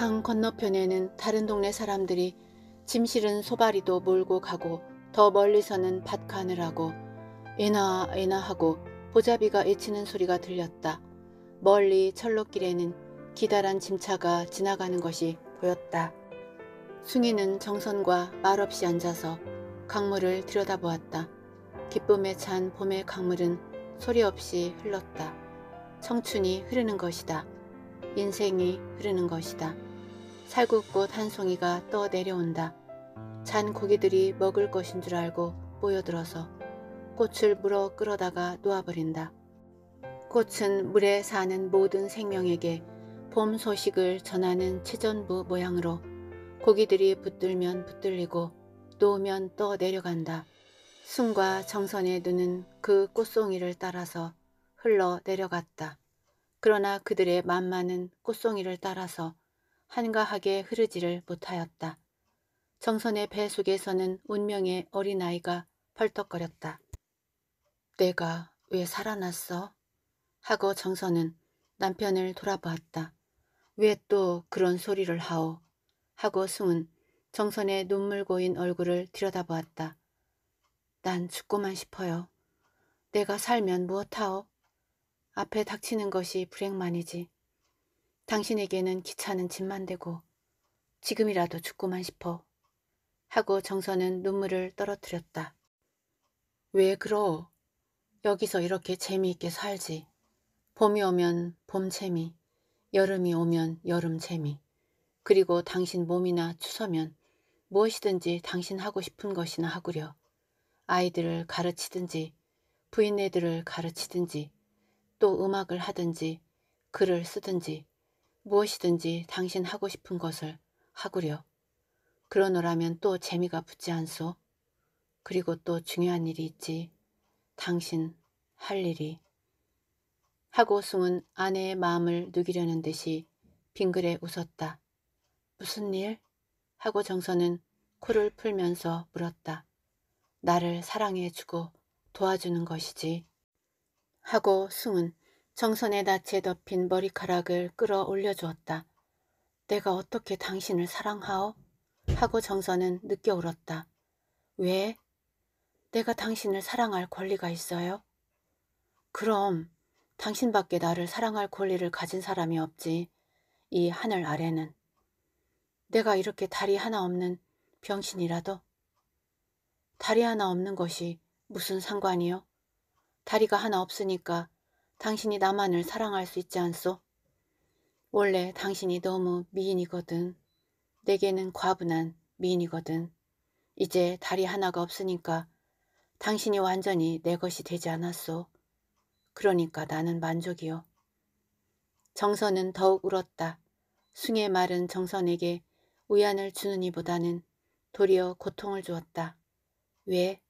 강 건너편에는 다른 동네 사람들이 짐 실은 소바리도 몰고 가고 더 멀리서는 밭 가느라고 에나 에나 하고 보자비가 외치는 소리가 들렸다. 멀리 철로길에는 기다란 짐차가 지나가는 것이 보였다. 숭이는 정선과 말없이 앉아서 강물을 들여다보았다. 기쁨에 찬 봄의 강물은 소리 없이 흘렀다. 청춘이 흐르는 것이다. 인생이 흐르는 것이다. 살구꽃 한 송이가 떠 내려온다. 잔 고기들이 먹을 것인 줄 알고 모여들어서 꽃을 물어 끌어다가 놓아버린다. 꽃은 물에 사는 모든 생명에게 봄 소식을 전하는 치전부 모양으로 고기들이 붙들면 붙들리고 놓으면 떠 내려간다. 숨과 정선의 눈은 그 꽃송이를 따라서 흘러 내려갔다. 그러나 그들의 맘마는 꽃송이를 따라서 한가하게 흐르지를 못하였다. 정선의 배 속에서는 운명의 어린아이가 펄떡거렸다. 내가 왜 살아났어? 하고 정선은 남편을 돌아보았다. 왜 또 그런 소리를 하오? 하고 승은 정선의 눈물 고인 얼굴을 들여다보았다. 난 죽고만 싶어요. 내가 살면 무엇하오? 앞에 닥치는 것이 불행만이지. 당신에게는 기차는 짐만 되고 지금이라도 죽고만 싶어. 하고 정선은 눈물을 떨어뜨렸다. 왜 그러? 여기서 이렇게 재미있게 살지. 봄이 오면 봄 재미, 여름이 오면 여름 재미, 그리고 당신 몸이나 추서면 무엇이든지 당신 하고 싶은 것이나 하구려. 아이들을 가르치든지, 부인애들을 가르치든지, 또 음악을 하든지, 글을 쓰든지, 무엇이든지 당신 하고 싶은 것을 하구려. 그러노라면 또 재미가 붙지 않소. 그리고 또 중요한 일이 있지. 당신 할 일이. 하고 숭은 아내의 마음을 누기려는 듯이 빙그레 웃었다. 무슨 일? 하고 정선은 코를 풀면서 물었다. 나를 사랑해주고 도와주는 것이지. 하고 숭은 정선의 낯에 덮인 머리카락을 끌어올려 주었다. 내가 어떻게 당신을 사랑하오? 하고 정선은 느껴 울었다. 왜? 내가 당신을 사랑할 권리가 있어요? 그럼 당신밖에 나를 사랑할 권리를 가진 사람이 없지. 이 하늘 아래는. 내가 이렇게 다리 하나 없는 병신이라도? 다리 하나 없는 것이 무슨 상관이요? 다리가 하나 없으니까 당신이 나만을 사랑할 수 있지 않소? 원래 당신이 너무 미인이거든. 내게는 과분한 미인이거든. 이제 다리 하나가 없으니까 당신이 완전히 내 것이 되지 않았소. 그러니까 나는 만족이요. 정선은 더욱 울었다. 숭의 말은 정선에게 우연을 주는 이보다는 도리어 고통을 주었다. 왜?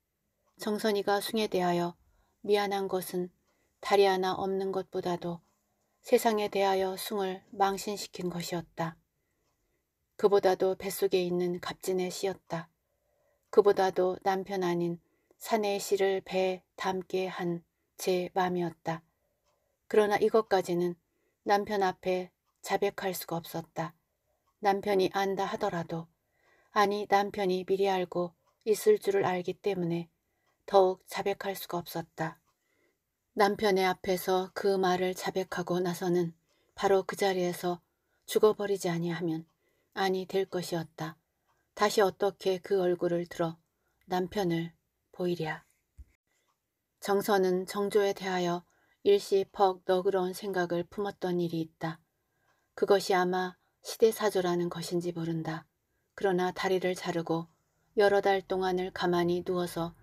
정선이가 숭에 대하여 미안한 것은 다리 하나 없는 것보다도 세상에 대하여 숭을 망신시킨 것이었다. 그보다도 뱃속에 있는 갑진의 씨였다. 그보다도 남편 아닌 사내의 씨를 배에 담게 한 제마음이었다 그러나 이것까지는 남편 앞에 자백할 수가 없었다. 남편이 안다 하더라도 아니 남편이 미리 알고 있을 줄을 알기 때문에 더욱 자백할 수가 없었다. 남편의 앞에서 그 말을 자백하고 나서는 바로 그 자리에서 죽어버리지 아니하면 아니 될 것이었다. 다시 어떻게 그 얼굴을 들어 남편을 보이랴. 정선은 정조에 대하여 일시 퍽 너그러운 생각을 품었던 일이 있다. 그것이 아마 시대사조라는 것인지 모른다. 그러나 다리를 자르고 여러 달 동안을 가만히 누워서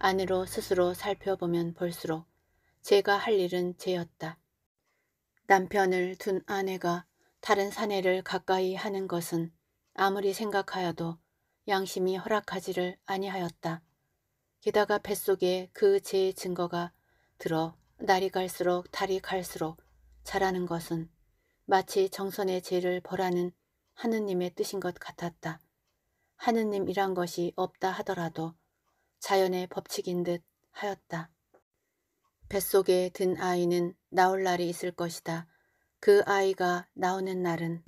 안으로 스스로 살펴보면 볼수록 제가 할 일은 제였다. 남편을 둔 아내가 다른 사내를 가까이 하는 것은 아무리 생각하여도 양심이 허락하지를 아니하였다. 게다가 뱃속에 그제 증거가 들어 날이 갈수록 달이 갈수록 자라는 것은 마치 정선의 죄를 벌하는 하느님의 뜻인 것 같았다. 하느님이란 것이 없다 하더라도 자연의 법칙인 듯 하였다. 뱃속에 든 아이는 나올 날이 있을 것이다. 그 아이가 나오는 날은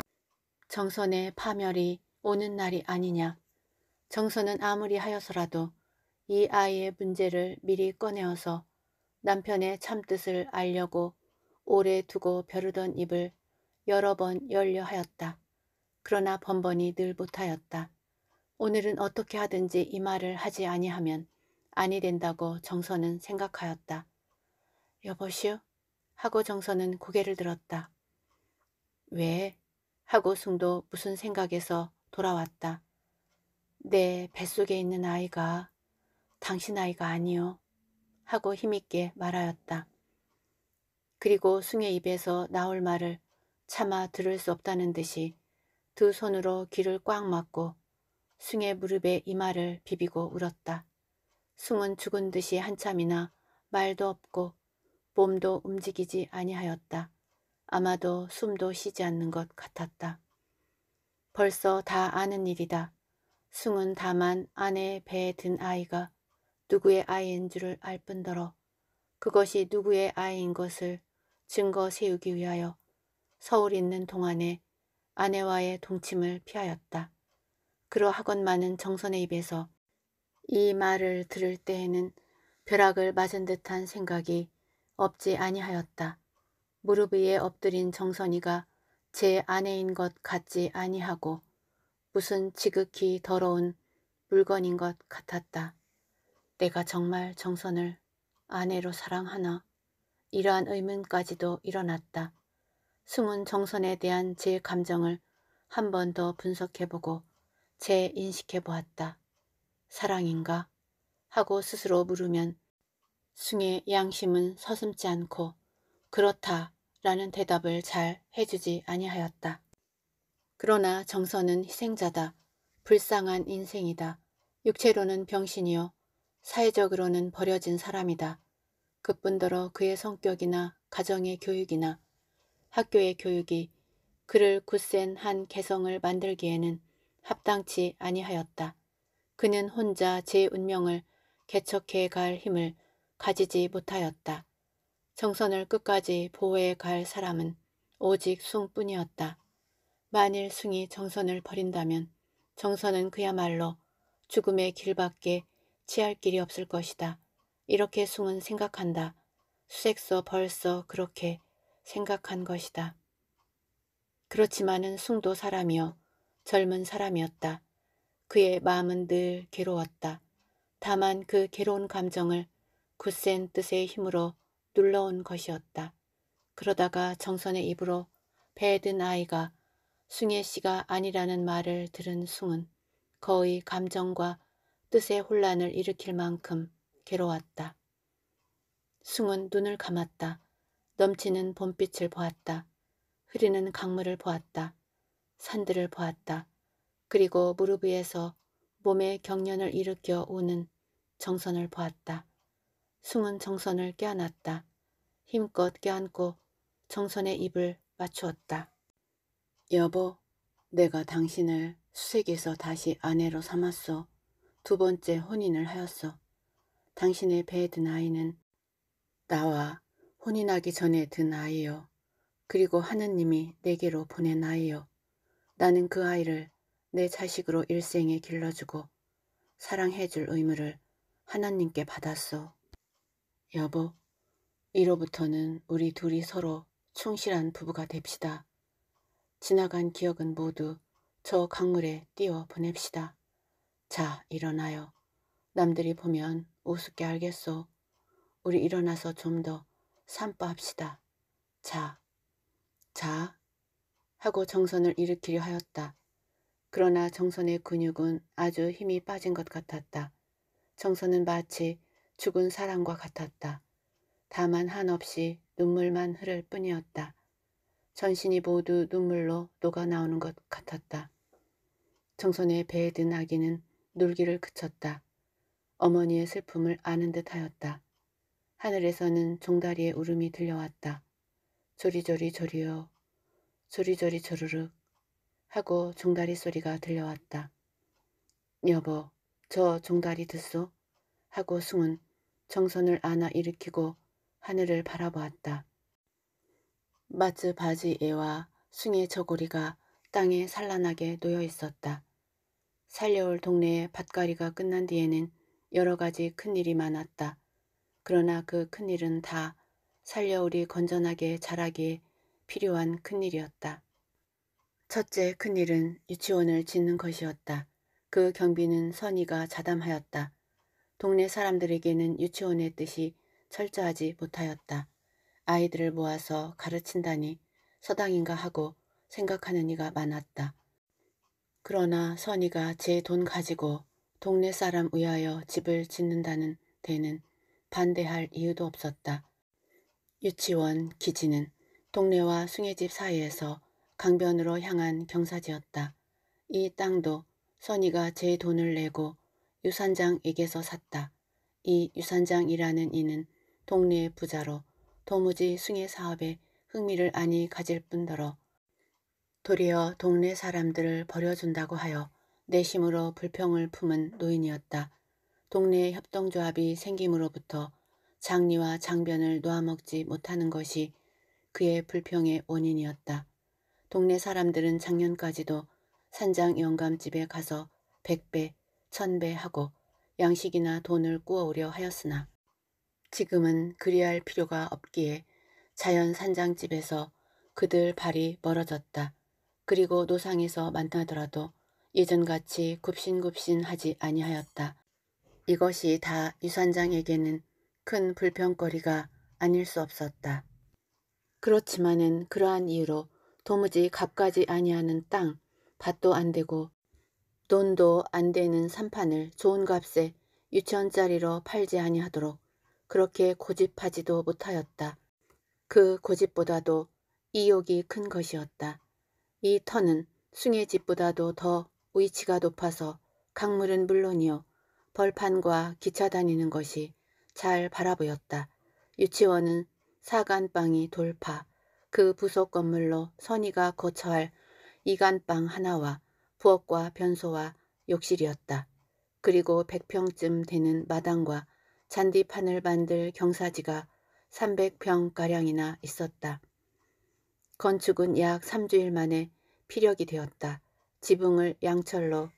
정선의 파멸이 오는 날이 아니냐. 정선은 아무리 하여서라도 이 아이의 문제를 미리 꺼내어서 남편의 참뜻을 알려고 오래 두고 벼르던 입을 여러 번 열려 하였다. 그러나 번번이 늘 못하였다. 오늘은 어떻게 하든지 이 말을 하지 아니하면 아니 된다고 정선은 생각하였다. 여보시오? 하고 정선은 고개를 들었다. 왜? 하고 승도 무슨 생각에서 돌아왔다. 내 뱃속에 있는 아이가 당신 아이가 아니요. 하고 힘있게 말하였다. 그리고 승의 입에서 나올 말을 차마 들을 수 없다는 듯이 두 손으로 귀를 꽉 막고 승의 무릎에 이마를 비비고 울었다. 숭은 죽은 듯이 한참이나 말도 없고 몸도 움직이지 아니하였다. 아마도 숨도 쉬지 않는 것 같았다. 벌써 다 아는 일이다. 숭은 다만 아내의 배에 든 아이가 누구의 아이인 줄을 알 뿐더러 그것이 누구의 아이인 것을 증거 세우기 위하여 서울 있는 동안에 아내와의 동침을 피하였다. 그러하건만은 정선의 입에서 이 말을 들을 때에는 벼락을 맞은 듯한 생각이 없지 아니하였다. 무릎 위에 엎드린 정선이가 제 아내인 것 같지 아니하고 무슨 지극히 더러운 물건인 것 같았다. 내가 정말 정선을 아내로 사랑하나 이러한 의문까지도 일어났다. 숨은 정선에 대한 제 감정을 한 번 더 분석해보고 재인식해보았다. 사랑인가? 하고 스스로 물으면 숭의 양심은 서슴지 않고 그렇다라는 대답을 잘 해주지 아니하였다. 그러나 정선은 희생자다. 불쌍한 인생이다. 육체로는 병신이요. 사회적으로는 버려진 사람이다. 그뿐더러 그의 성격이나 가정의 교육이나 학교의 교육이 그를 굳센 한 개성을 만들기에는 합당치 아니하였다. 그는 혼자 제 운명을 개척해 갈 힘을 가지지 못하였다. 정선을 끝까지 보호해 갈 사람은 오직 숭뿐이었다. 만일 숭이 정선을 버린다면 정선은 그야말로 죽음의 길밖에 취할 길이 없을 것이다. 이렇게 숭은 생각한다. 수색서 벌써 그렇게 생각한 것이다. 그렇지만은 숭도 사람이여 젊은 사람이었다. 그의 마음은 늘 괴로웠다. 다만 그 괴로운 감정을 굳센 뜻의 힘으로 눌러온 것이었다. 그러다가 정선의 입으로 배에 든 아이가 숭애 씨가 아니라는 말을 들은 숭은 거의 감정과 뜻의 혼란을 일으킬 만큼 괴로웠다. 숭은 눈을 감았다. 넘치는 봄빛을 보았다. 흐르는 강물을 보았다. 산들을 보았다. 그리고 무릎 위에서 몸에 경련을 일으켜 오는 정선을 보았다. 숭은 정선을 껴안았다. 힘껏 껴안고 정선의 입을 맞추었다. 여보, 내가 당신을 수색에서 다시 아내로 삼았소두 번째 혼인을 하였소 당신의 배에 든 아이는 나와 혼인하기 전에 든 아이요. 그리고 하느님이 내게로 보낸 아이요. 나는 그 아이를 내 자식으로 일생에 길러주고 사랑해줄 의무를 하나님께 받았소 여보, 이로부터는 우리 둘이 서로 충실한 부부가 됩시다. 지나간 기억은 모두 저 강물에 띄워 보냅시다. 자, 일어나요. 남들이 보면 우습게 알겠소. 우리 일어나서 좀 더 산바합시다. 자, 자 하고 정선을 일으키려 하였다. 그러나 정선의 근육은 아주 힘이 빠진 것 같았다. 정선은 마치 죽은 사람과 같았다. 다만 한없이 눈물만 흐를 뿐이었다. 전신이 모두 눈물로 녹아나오는 것 같았다. 청소년의 배에 든 아기는 놀기를 그쳤다. 어머니의 슬픔을 아는 듯하였다. 하늘에서는 종다리의 울음이 들려왔다. 조리조리 조리요. 조리조리 조르륵 하고 종다리 소리가 들려왔다. 여보, 저 종다리 듣소? 하고 승은 정선을 안아 일으키고 하늘을 바라보았다. 마츠 바지 애와 숭의 저고리가 땅에 산란하게 놓여 있었다. 살려올 동네의 밭갈이가 끝난 뒤에는 여러 가지 큰일이 많았다. 그러나 그 큰일은 다 살려울이 건전하게 자라기에 필요한 큰일이었다. 첫째 큰일은 유치원을 짓는 것이었다. 그 경비는 선이가 자담하였다. 동네 사람들에게는 유치원의 뜻이 철저하지 못하였다. 아이들을 모아서 가르친다니 서당인가 하고 생각하는 이가 많았다. 그러나 선이가 제 돈 가지고 동네 사람 위하여 집을 짓는다는 데는 반대할 이유도 없었다. 유치원 기지는 동네와 숭애집 사이에서 강변으로 향한 경사지였다. 이 땅도 선이가 제 돈을 내고 유산장에게서 샀다. 이 유산장이라는 이는 동네의 부자로 도무지 숭해 사업에 흥미를 아니 가질 뿐더러 도리어 동네 사람들을 버려준다고 하여 내심으로 불평을 품은 노인이었다. 동네 의 협동조합이 생김으로부터 장리와 장변을 놓아먹지 못하는 것이 그의 불평의 원인이었다. 동네 사람들은 작년까지도 산장 영감집에 가서 백배 천배하고 양식이나 돈을 구어오려 하였으나 지금은 그리할 필요가 없기에 자연 산장집에서 그들 발이 멀어졌다. 그리고 노상에서 만나더라도 예전같이 굽신굽신 하지 아니하였다. 이것이 다 유산장에게는 큰 불평거리가 아닐 수 없었다. 그렇지만은 그러한 이유로 도무지 값가지 아니하는 땅, 밭도 안 되고 돈도 안 되는 산판을 좋은 값에 유치원짜리로 팔지 아니하도록 그렇게 고집하지도 못하였다. 그 고집보다도 이욕이 큰 것이었다. 이 터는 숭의 집보다도 더 위치가 높아서 강물은 물론이요 벌판과 기차 다니는 것이 잘 바라보였다. 유치원은 사간방이 돌파, 그 부속 건물로 선의가 거처할 이간방 하나와 부엌과 변소와 욕실이었다. 그리고 100평쯤 되는 마당과 잔디판을 만들 경사지가 300평가량이나 있었다. 건축은 약 3주일 만에 피력이 되었다. 지붕을 양철로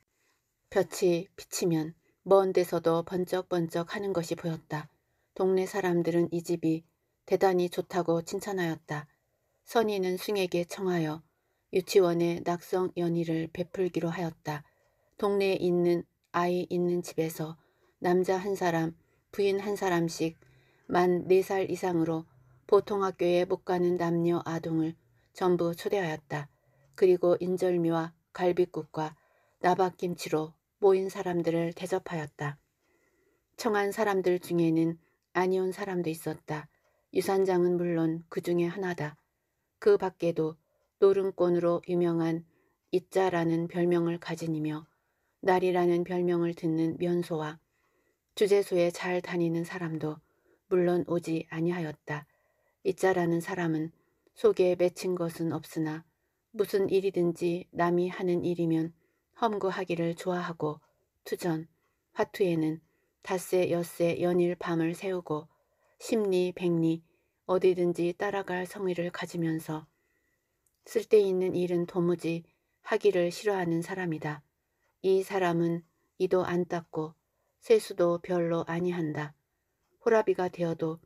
볕이 비치면 먼 데서도 번쩍번쩍 하는 것이 보였다. 동네 사람들은 이 집이 대단히 좋다고 칭찬하였다. 선인은 숭에게 청하여 유치원에 낙성 연의를 베풀기로 하였다. 동네에 있는 아이 있는 집에서 남자 한 사람, 부인 한 사람씩 만 4살 이상으로 보통 학교에 못 가는 남녀 아동을 전부 초대하였다. 그리고 인절미와 갈비국과 나박김치로 모인 사람들을 대접하였다. 청한 사람들 중에는 아니온 사람도 있었다. 유산장은 물론 그 중에 하나다. 그 밖에도 노름꾼으로 유명한 잇자라는 별명을 가진이며 날이라는 별명을 듣는 면소와 주재소에 잘 다니는 사람도 물론 오지 아니하였다. 잇자라는 사람은 속에 맺힌 것은 없으나 무슨 일이든지 남이 하는 일이면 험구하기를 좋아하고 투전, 화투에는 닷새 엿새 연일 밤을 세우고 십리 백리 어디든지 따라갈 성의를 가지면서 쓸데있는 일은 도무지 하기를 싫어하는 사람이다. 이 사람은 이도 안 닦고 세수도 별로 아니한다. 호라비가 되어도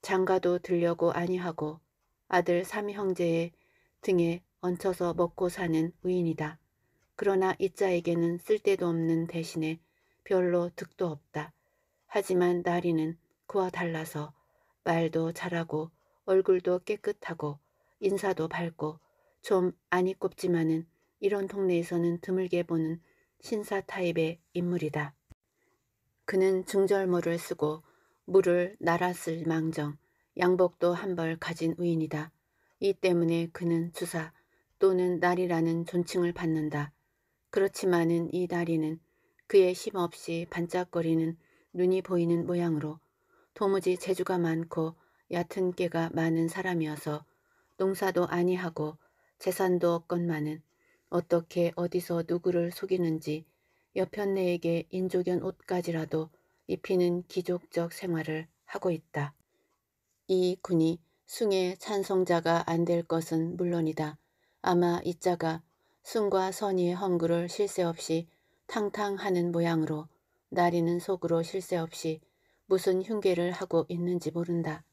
장가도 들려고 아니하고 아들 삼형제의 등에 얹혀서 먹고 사는 우인이다. 그러나 이자에게는 쓸데도 없는 대신에 별로 득도 없다. 하지만 나리는 그와 달라서 말도 잘하고 얼굴도 깨끗하고 인사도 밝고 좀 아니꼽지만은 이런 동네에서는 드물게 보는 신사 타입의 인물이다. 그는 증절모를 쓰고 물을 날았을 망정 양복도 한 벌 가진 우인이다. 이 때문에 그는 주사 또는 날이라는 존칭을 받는다. 그렇지만은 이 날이는 그의 힘없이 반짝거리는 눈이 보이는 모양으로 도무지 재주가 많고 얕은 깨가 많은 사람이어서 농사도 아니하고 재산도 없건만은 어떻게 어디서 누구를 속이는지 여편네에게 인조견 옷까지라도 입히는 기족적 생활을 하고 있다. 이 군이 숭의 찬성자가 안 될 것은 물론이다. 아마 이자가 숭과 선의의 헝구를 실세 없이 탕탕하는 모양으로 나리는 속으로 실세 없이 무슨 흉계를 하고 있는지 모른다.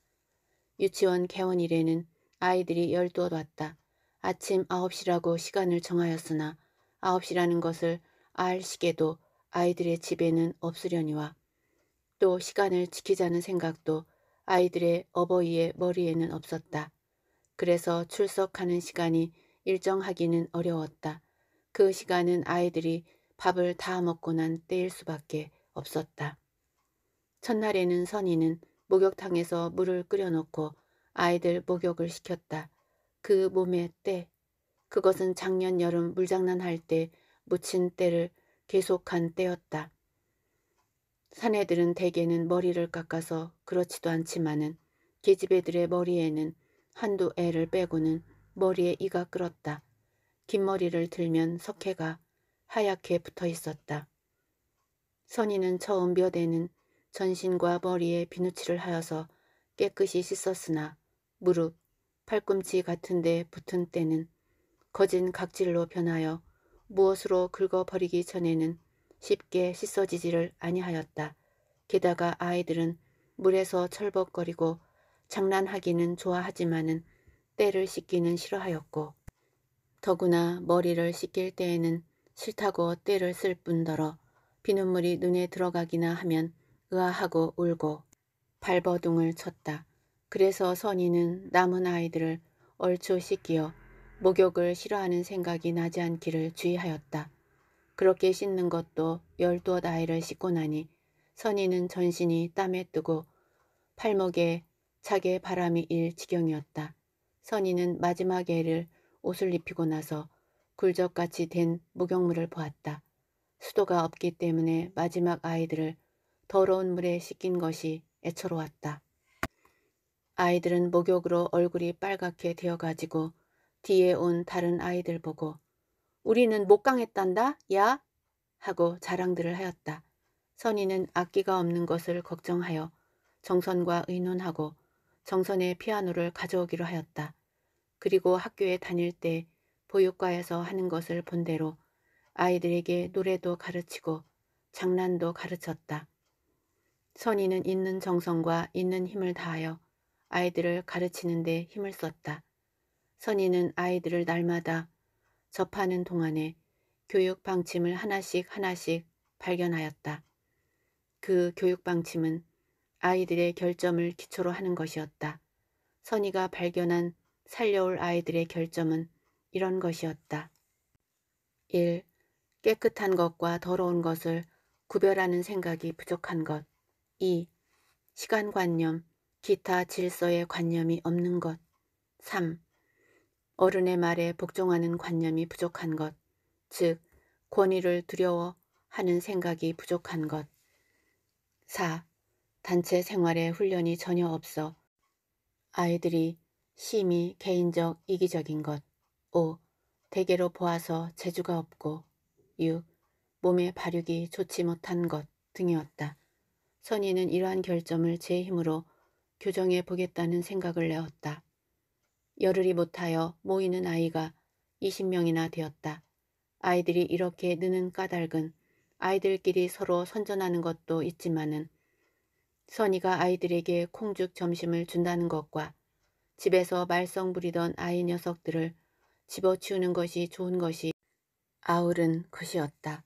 유치원 개원 일에는 아이들이 열두어 왔다. 아침 9시라고 시간을 정하였으나 9시라는 것을 알 시계도 아이들의 집에는 없으려니와 또 시간을 지키자는 생각도 아이들의 어버이의 머리에는 없었다. 그래서 출석하는 시간이 일정하기는 어려웠다. 그 시간은 아이들이 밥을 다 먹고 난 때일 수밖에 없었다. 첫날에는 선이는 목욕탕에서 물을 끓여놓고 아이들 목욕을 시켰다. 그 몸의 때. 그것은 작년 여름 물장난할 때 묻힌 때를 계속한 때였다. 사내들은 대개는 머리를 깎아서 그렇지도 않지만은 계집애들의 머리에는 한두 애를 빼고는 머리에 이가 끌었다. 긴 머리를 들면 석회가 하얗게 붙어 있었다. 선이는 처음 몇 애는 전신과 머리에 비누칠을 하여서 깨끗이 씻었으나 무릎, 팔꿈치 같은 데 붙은 때는 거진 각질로 변하여 무엇으로 긁어버리기 전에는 쉽게 씻어지지를 아니하였다. 게다가 아이들은 물에서 철벅거리고 장난하기는 좋아하지만은 때를 씻기는 싫어하였고 더구나 머리를 씻길 때에는 싫다고 때를 쓸 뿐더러 비눗물이 눈에 들어가기나 하면 으아하고 울고 발버둥을 쳤다. 그래서 선인은 남은 아이들을 얼추 씻기어 목욕을 싫어하는 생각이 나지 않기를 주의하였다. 그렇게 씻는 것도 열두어 아이를 씻고 나니 선인은 전신이 땀에 뜨고 팔목에 차게 바람이 일 지경이었다. 선인은 마지막 애를 옷을 입히고 나서 굴적같이 된 목욕물을 보았다. 수도가 없기 때문에 마지막 아이들을 더러운 물에 씻긴 것이 애처로웠다. 아이들은 목욕으로 얼굴이 빨갛게 되어가지고 뒤에 온 다른 아이들 보고 우리는 목강했단다 야 하고 자랑들을 하였다. 선이는 악기가 없는 것을 걱정하여 정선과 의논하고 정선의 피아노를 가져오기로 하였다. 그리고 학교에 다닐 때 보육과에서 하는 것을 본대로 아이들에게 노래도 가르치고 장난도 가르쳤다. 선이는 있는 정성과 있는 힘을 다하여 아이들을 가르치는데 힘을 썼다. 선인는 아이들을 날마다 접하는 동안에 교육 방침을 하나씩 하나씩 발견하였다. 그 교육 방침은 아이들의 결점을 기초로 하는 것이었다. 선이가 발견한 살려올 아이들의 결점은 이런 것이었다. 1. 깨끗한 것과 더러운 것을 구별하는 생각이 부족한 것. 2. 시간관념, 기타 질서에 관념이 없는 것. 3. 어른의 말에 복종하는 관념이 부족한 것, 즉 권위를 두려워하는 생각이 부족한 것. 4. 단체 생활에 훈련이 전혀 없어 아이들이 심히 개인적 이기적인 것. 5. 대개로 보아서 재주가 없고 6. 몸의 발육이 좋지 못한 것 등이었다. 선인은 이러한 결점을 제 힘으로 교정해 보겠다는 생각을 내었다. 열흘이 못하여 모이는 아이가 20명이나 되었다. 아이들이 이렇게 느는 까닭은 아이들끼리 서로 선전하는 것도 있지만은 선이가 아이들에게 콩죽 점심을 준다는 것과 집에서 말썽 부리던 아이 녀석들을 집어치우는 것이 좋은 것이 아우른 것이었다.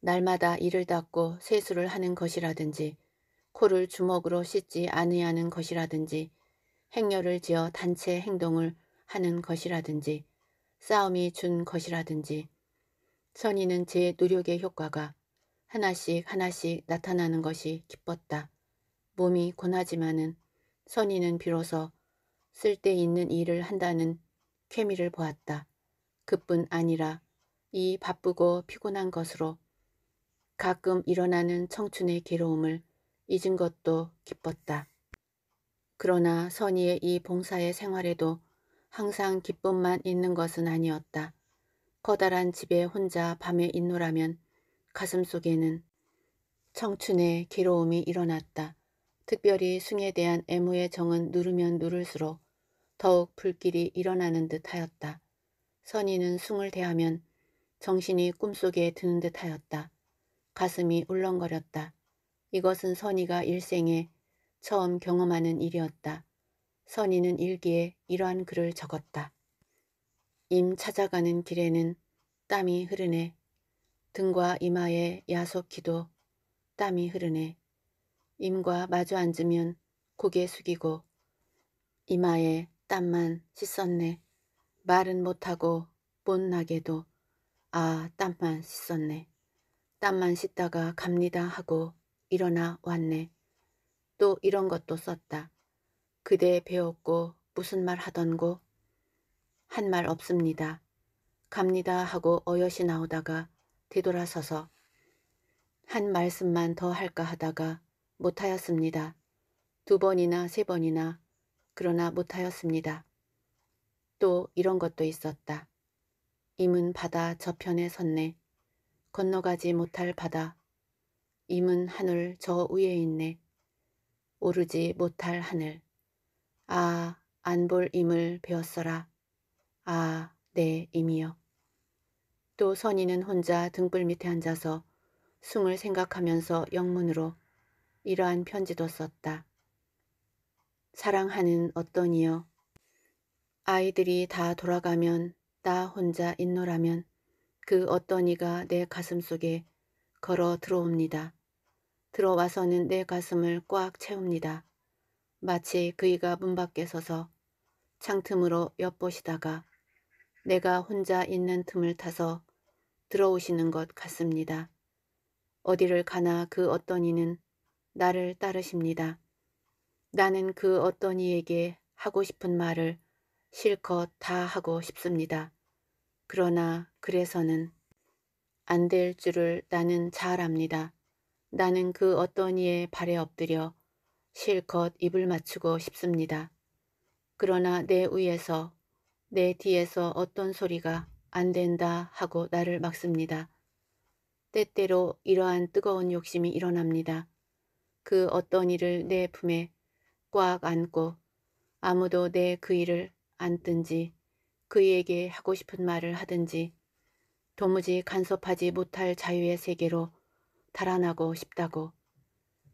날마다 이를 닦고 세수를 하는 것이라든지 코를 주먹으로 씻지 아니하는 것이라든지 행렬을 지어 단체 행동을 하는 것이라든지 싸움이 준 것이라든지 선의는 제 노력의 효과가 하나씩 하나씩 나타나는 것이 기뻤다. 몸이 고나지만은 선의는 비로소 쓸데있는 일을 한다는 쾌미를 보았다. 그뿐 아니라 이 바쁘고 피곤한 것으로 가끔 일어나는 청춘의 괴로움을 잊은 것도 기뻤다. 그러나 선의의 이 봉사의 생활에도 항상 기쁨만 있는 것은 아니었다. 커다란 집에 혼자 밤에 있노라면 가슴 속에는 청춘의 괴로움이 일어났다. 특별히 숭에 대한 애무의 정은 누르면 누를수록 더욱 불길이 일어나는 듯하였다. 선의는 숭을 대하면 정신이 꿈속에 드는 듯하였다. 가슴이 울렁거렸다. 이것은 선이가 일생에 처음 경험하는 일이었다. 선이는 일기에 이러한 글을 적었다. 임 찾아가는 길에는 땀이 흐르네. 등과 이마에 야속히도 땀이 흐르네. 임과 마주 앉으면 고개 숙이고 이마에 땀만 씻었네. 말은 못하고 못나게도 아 땀만 씻었네. 땀만 씻다가 갑니다 하고 일어나 왔네. 또 이런 것도 썼다. 그대 배웠고 무슨 말 하던고? 한 말 없습니다. 갑니다 하고 어엿이 나오다가 되돌아서서한 말씀만 더 할까 하다가 못하였습니다. 두 번이나 세 번이나 그러나 못하였습니다. 또 이런 것도 있었다. 임은 바다 저편에 섰네. 건너가지 못할 바다 임은 하늘 저 위에 있네. 오르지 못할 하늘. 아, 안 볼 임을 배웠어라. 아, 내 임이여. 또 선인은 혼자 등불 밑에 앉아서 숨을 생각하면서 영문으로 이러한 편지도 썼다. 사랑하는 어떠니여. 아이들이 다 돌아가면 나 혼자 있노라면 그어떠니가내 가슴 속에 걸어 들어옵니다. 들어와서는 내 가슴을 꽉 채웁니다. 마치 그이가 문 밖에 서서 창틈으로 엿보시다가 내가 혼자 있는 틈을 타서 들어오시는 것 같습니다. 어디를 가나 그 어떤 이는 나를 따르십니다. 나는 그 어떤 이에게 하고 싶은 말을 실컷 다 하고 싶습니다. 그러나 그래서는 안 될 줄을 나는 잘 압니다. 나는 그 어떤 이의 발에 엎드려 실컷 입을 맞추고 싶습니다. 그러나 내 위에서 내 뒤에서 어떤 소리가 안 된다 하고 나를 막습니다. 때때로 이러한 뜨거운 욕심이 일어납니다. 그 어떤 일을 내 품에 꽉 안고 아무도 내그 일을 안든지 그에게 하고 싶은 말을 하든지 도무지 간섭하지 못할 자유의 세계로 달아나고 싶다고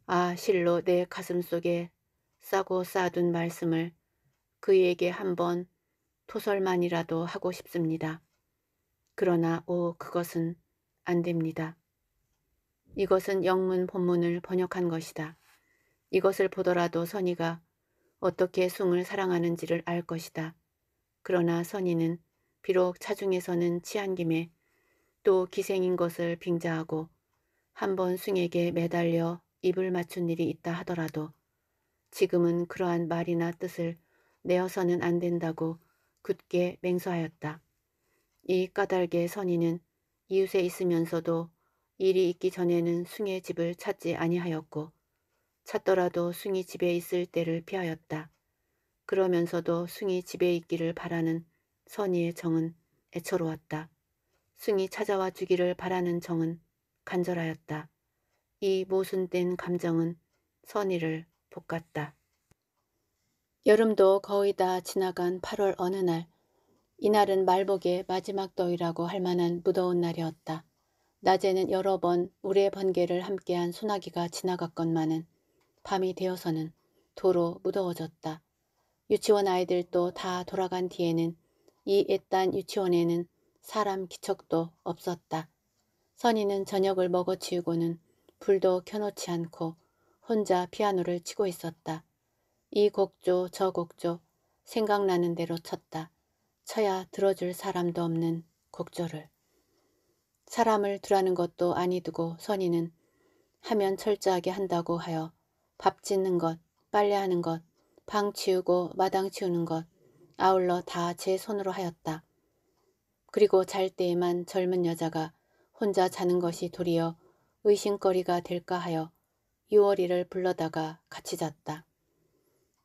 아 실로 내 가슴 속에 싸고 쌓아둔 말씀을 그에게 한 번 토설만이라도 하고 싶습니다. 그러나 오 그것은 안됩니다. 이것은 영문 본문을 번역한 것이다. 이것을 보더라도 선이가 어떻게 숭을 사랑하는지를 알 것이다. 그러나 선이는 비록 차중에서는 취한 김에 또 기생인 것을 빙자하고 한번 승에게 매달려 입을 맞춘 일이 있다 하더라도 지금은 그러한 말이나 뜻을 내어서는 안 된다고 굳게 맹서하였다이 까닭에 선인은 이웃에 있으면서도 일이 있기 전에는 숭의 집을 찾지 아니하였고 찾더라도 숭이 집에 있을 때를 피하였다. 그러면서도 숭이 집에 있기를 바라는 선의의 정은 애처로웠다. 숭이 찾아와 주기를 바라는 정은 간절하였다. 이 모순된 감정은 선의를 볶았다. 여름도 거의 다 지나간 8월 어느 날 이날은 말복의 마지막 더위라고 할 만한 무더운 날이었다. 낮에는 여러 번우레 번개를 함께한 소나기가 지나갔건만은 밤이 되어서는 도로 무더워졌다. 유치원 아이들도 다 돌아간 뒤에는 이 옛단 유치원에는 사람 기척도 없었다. 선이는 저녁을 먹어치우고는 불도 켜놓지 않고 혼자 피아노를 치고 있었다. 이 곡조 저 곡조 생각나는 대로 쳤다. 쳐야 들어줄 사람도 없는 곡조를. 사람을 두라는 것도 아니 두고 선이는 하면 철저하게 한다고 하여 밥 짓는 것, 빨래하는 것, 방 치우고 마당 치우는 것 아울러 다 제 손으로 하였다. 그리고 잘 때에만 젊은 여자가 혼자 자는 것이 도리어 의심거리가 될까 하여 유월이를 불러다가 같이 잤다.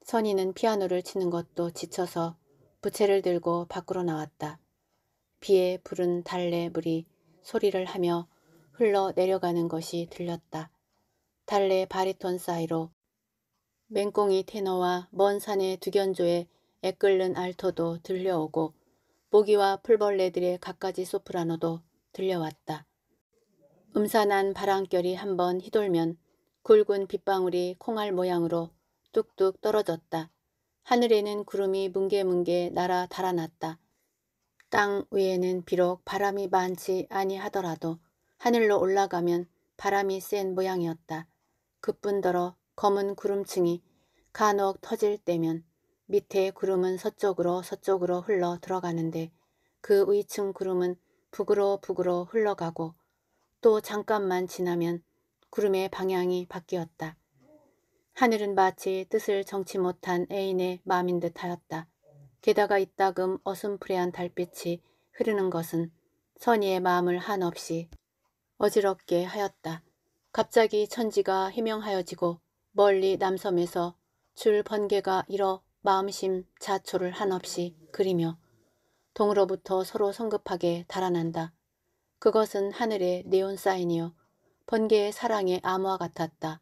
선이는 피아노를 치는 것도 지쳐서 부채를 들고 밖으로 나왔다. 비에 부른 달래 물이 소리를 하며 흘러 내려가는 것이 들렸다. 달래 바리톤 사이로 맹꽁이 테너와 먼 산의 두견조에 애끓는 알토도 들려오고 모기와 풀벌레들의 갖가지 소프라노도 들려왔다. 음산한 바람결이 한번 휘돌면 굵은 빗방울이 콩알 모양으로 뚝뚝 떨어졌다. 하늘에는 구름이 뭉게뭉게 날아 달아났다. 땅 위에는 비록 바람이 많지 아니하더라도 하늘로 올라가면 바람이 센 모양이었다. 그뿐더러 검은 구름층이 간혹 터질 때면 밑에 구름은 서쪽으로 서쪽으로 흘러 들어가는데 그 위층 구름은 북으로 북으로 흘러가고 또 잠깐만 지나면 구름의 방향이 바뀌었다. 하늘은 마치 뜻을 정치 못한 애인의 마음인 듯하였다. 게다가 이따금 어슴푸레한 달빛이 흐르는 것은 선의의 마음을 한없이 어지럽게 하였다. 갑자기 천지가 희명하여지고 멀리 남섬에서 줄 번개가 일어 마음심 자초를 한없이 그리며 동으로부터 서로 성급하게 달아난다. 그것은 하늘의 네온 사인이요 번개의 사랑의 암호와 같았다.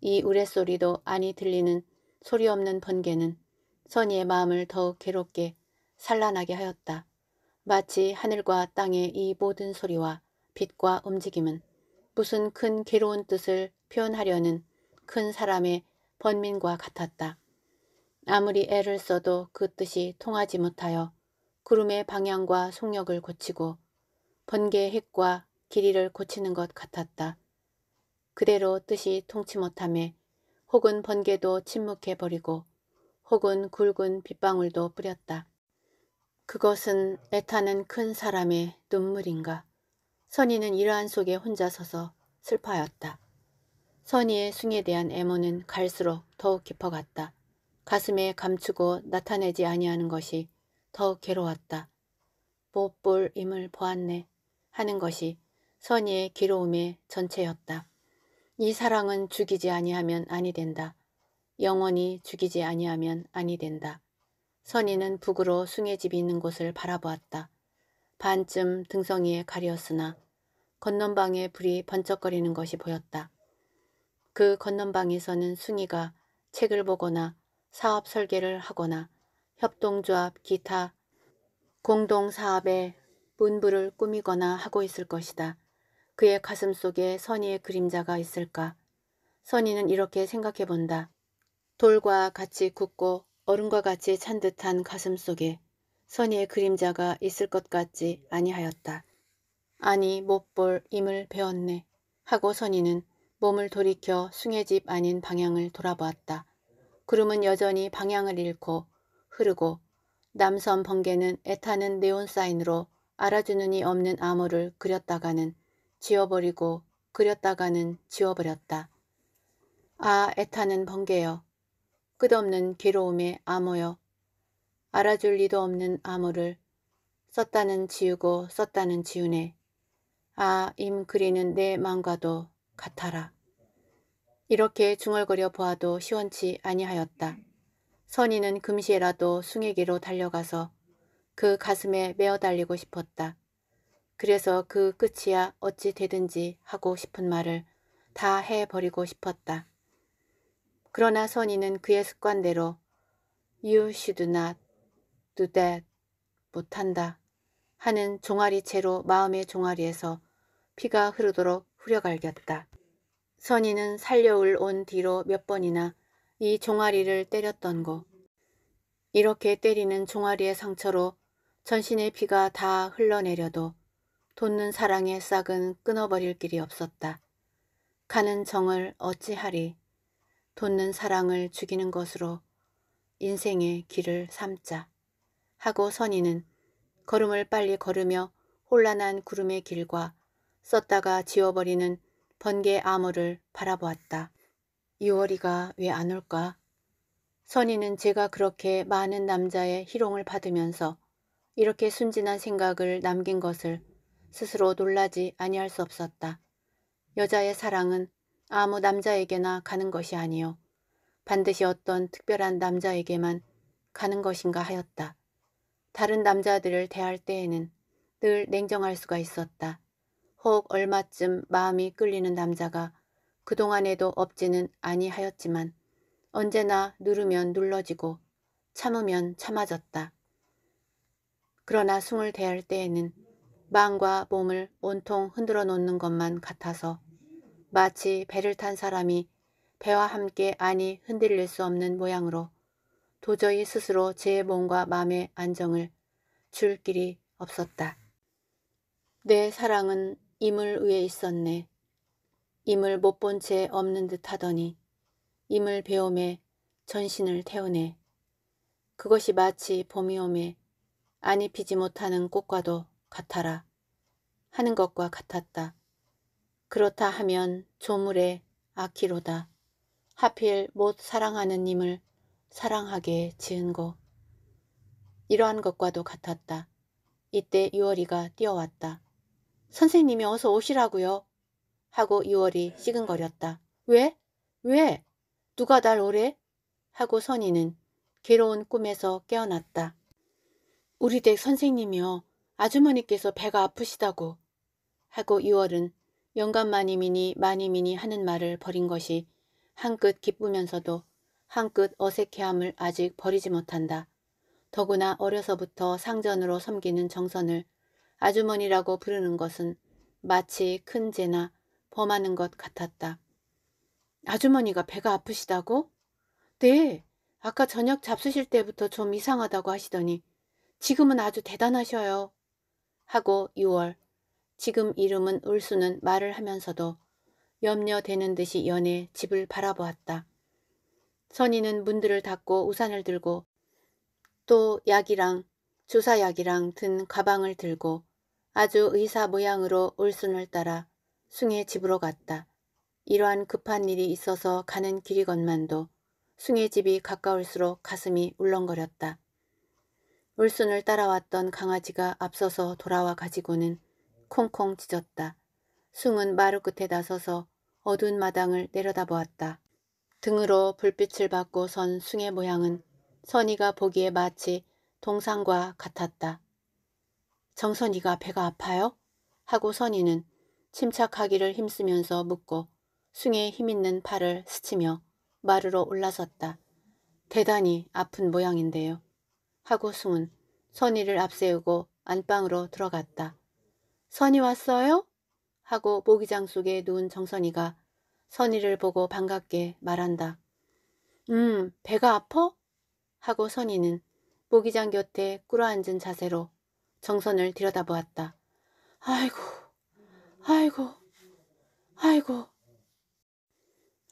이 우레소리도 아니 들리는 소리 없는 번개는 선의의 마음을 더욱 괴롭게 산란하게 하였다. 마치 하늘과 땅의 이 모든 소리와 빛과 움직임은 무슨 큰 괴로운 뜻을 표현하려는 큰 사람의 번민과 같았다. 아무리 애를 써도 그 뜻이 통하지 못하여 구름의 방향과 속력을 고치고 번개의 핵과 길이를 고치는 것 같았다. 그대로 뜻이 통치 못함에 혹은 번개도 침묵해버리고 혹은 굵은 빗방울도 뿌렸다. 그것은 애타는 큰 사람의 눈물인가. 선이는 이러한 속에 혼자 서서 슬퍼하였다. 선이의 숭에 대한 애모는 갈수록 더욱 깊어갔다. 가슴에 감추고 나타내지 아니하는 것이 더욱 괴로웠다. 못볼 뭐 임을 보았네. 하는 것이 선의의 기로움의 전체였다. 이 사랑은 죽이지 아니하면 아니 된다. 영원히 죽이지 아니하면 아니 된다. 선의는 북으로 숭의 집이 있는 곳을 바라보았다. 반쯤 등성이에 가리었으나 건넌방에 불이 번쩍거리는 것이 보였다. 그 건넌방에서는 숭이가 책을 보거나 사업 설계를 하거나 협동조합 기타 공동사업에 문부를 꾸미거나 하고 있을 것이다. 그의 가슴 속에 선의의 그림자가 있을까? 선의는 이렇게 생각해 본다. 돌과 같이 굳고 얼음과 같이 찬 듯한 가슴 속에 선의의 그림자가 있을 것 같지 아니하였다. 아니 못 볼 임을 배웠네 하고 선의는 몸을 돌이켜 숭해집 아닌 방향을 돌아보았다. 구름은 여전히 방향을 잃고 흐르고 남선 번개는 애타는 네온 사인으로 알아주는 이 없는 암호를 그렸다가는 지워버리고 그렸다가는 지워버렸다. 아 애타는 번개여 끝없는 괴로움의 암호여 알아줄 리도 없는 암호를 썼다는 지우고 썼다는 지우네 아 임 그리는 내 맘과도 같아라. 이렇게 중얼거려 보아도 시원치 아니하였다. 선인은 금시에라도 숭에게로 달려가서 그 가슴에 메어달리고 싶었다. 그래서 그 끝이야 어찌 되든지 하고 싶은 말을 다 해버리고 싶었다. 그러나 선이는 그의 습관대로 You should not do that 못한다 하는 종아리 채로 마음의 종아리에서 피가 흐르도록 후려갈겼다. 선이는 살려울 온 뒤로 몇 번이나 이 종아리를 때렸던 고 이렇게 때리는 종아리의 상처로 전신의 피가 다 흘러내려도 돋는 사랑의 싹은 끊어버릴 길이 없었다. 가는 정을 어찌하리 돋는 사랑을 죽이는 것으로 인생의 길을 삼자 하고 선인은 걸음을 빨리 걸으며 혼란한 구름의 길과 썼다가 지워버리는 번개 암호를 바라보았다. 유월이가 왜 안 올까? 선인은 제가 그렇게 많은 남자의 희롱을 받으면서 이렇게 순진한 생각을 남긴 것을 스스로 놀라지 아니할 수 없었다. 여자의 사랑은 아무 남자에게나 가는 것이 아니요. 반드시 어떤 특별한 남자에게만 가는 것인가 하였다. 다른 남자들을 대할 때에는 늘 냉정할 수가 있었다. 혹 얼마쯤 마음이 끌리는 남자가 그동안에도 없지는 아니하였지만 언제나 누르면 눌러지고 참으면 참아졌다. 그러나 숨을 대할 때에는 마음과 몸을 온통 흔들어 놓는 것만 같아서 마치 배를 탄 사람이 배와 함께 안이 흔들릴 수 없는 모양으로 도저히 스스로 제 몸과 마음의 안정을 줄 길이 없었다. 내 사랑은 임을 위해 있었네. 임을 못 본 채 없는 듯 하더니 임을 배움에 전신을 태우네. 그것이 마치 봄이 오매 안입히지 못하는 꽃과도 같아라 하는 것과 같았다. 그렇다 하면 조물의 아키로다. 하필 못 사랑하는 님을 사랑하게 지은 거. 이러한 것과도 같았다. 이때 유월이가 뛰어왔다. 선생님이 어서 오시라고요. 하고 유월이 시근거렸다. 왜? 왜? 누가 날 오래? 하고 선이는 괴로운 꿈에서 깨어났다. 우리 댁 선생님이요. 아주머니께서 배가 아프시다고. 하고 이월은 영감 마님이니 마님이니 하는 말을 버린 것이 한 끗 기쁘면서도 한 끗 어색해함을 아직 버리지 못한다. 더구나 어려서부터 상전으로 섬기는 정선을 아주머니라고 부르는 것은 마치 큰 죄나 범하는 것 같았다. 아주머니가 배가 아프시다고? 네, 아까 저녁 잡수실 때부터 좀 이상하다고 하시더니 지금은 아주 대단하셔요. 하고 6월 지금 이름은 울수는 말을 하면서도 염려되는 듯이 연해 집을 바라보았다. 선이는 문들을 닫고 우산을 들고 또 약이랑 주사약이랑 든 가방을 들고 아주 의사 모양으로 울순을 따라 숭의 집으로 갔다. 이러한 급한 일이 있어서 가는 길이건만도 숭의 집이 가까울수록 가슴이 울렁거렸다. 물순을 따라왔던 강아지가 앞서서 돌아와 가지고는 콩콩 짖었다. 숭은 마루 끝에 나서서 어두운 마당을 내려다보았다. 등으로 불빛을 받고 선 숭의 모양은 선이가 보기에 마치 동상과 같았다. 정선이가 배가 아파요? 하고 선이는 침착하기를 힘쓰면서 묻고 숭의 힘있는 팔을 스치며 마루로 올라섰다. 대단히 아픈 모양인데요. 하고 숭은 선이를 앞세우고 안방으로 들어갔다. 선이 왔어요? 하고 모기장 속에 누운 정선이가 선이를 보고 반갑게 말한다. 음, 배가 아파? 하고 선이는 모기장 곁에 꿇어앉은 자세로 정선을 들여다보았다. 아이고, 아이고, 아이고.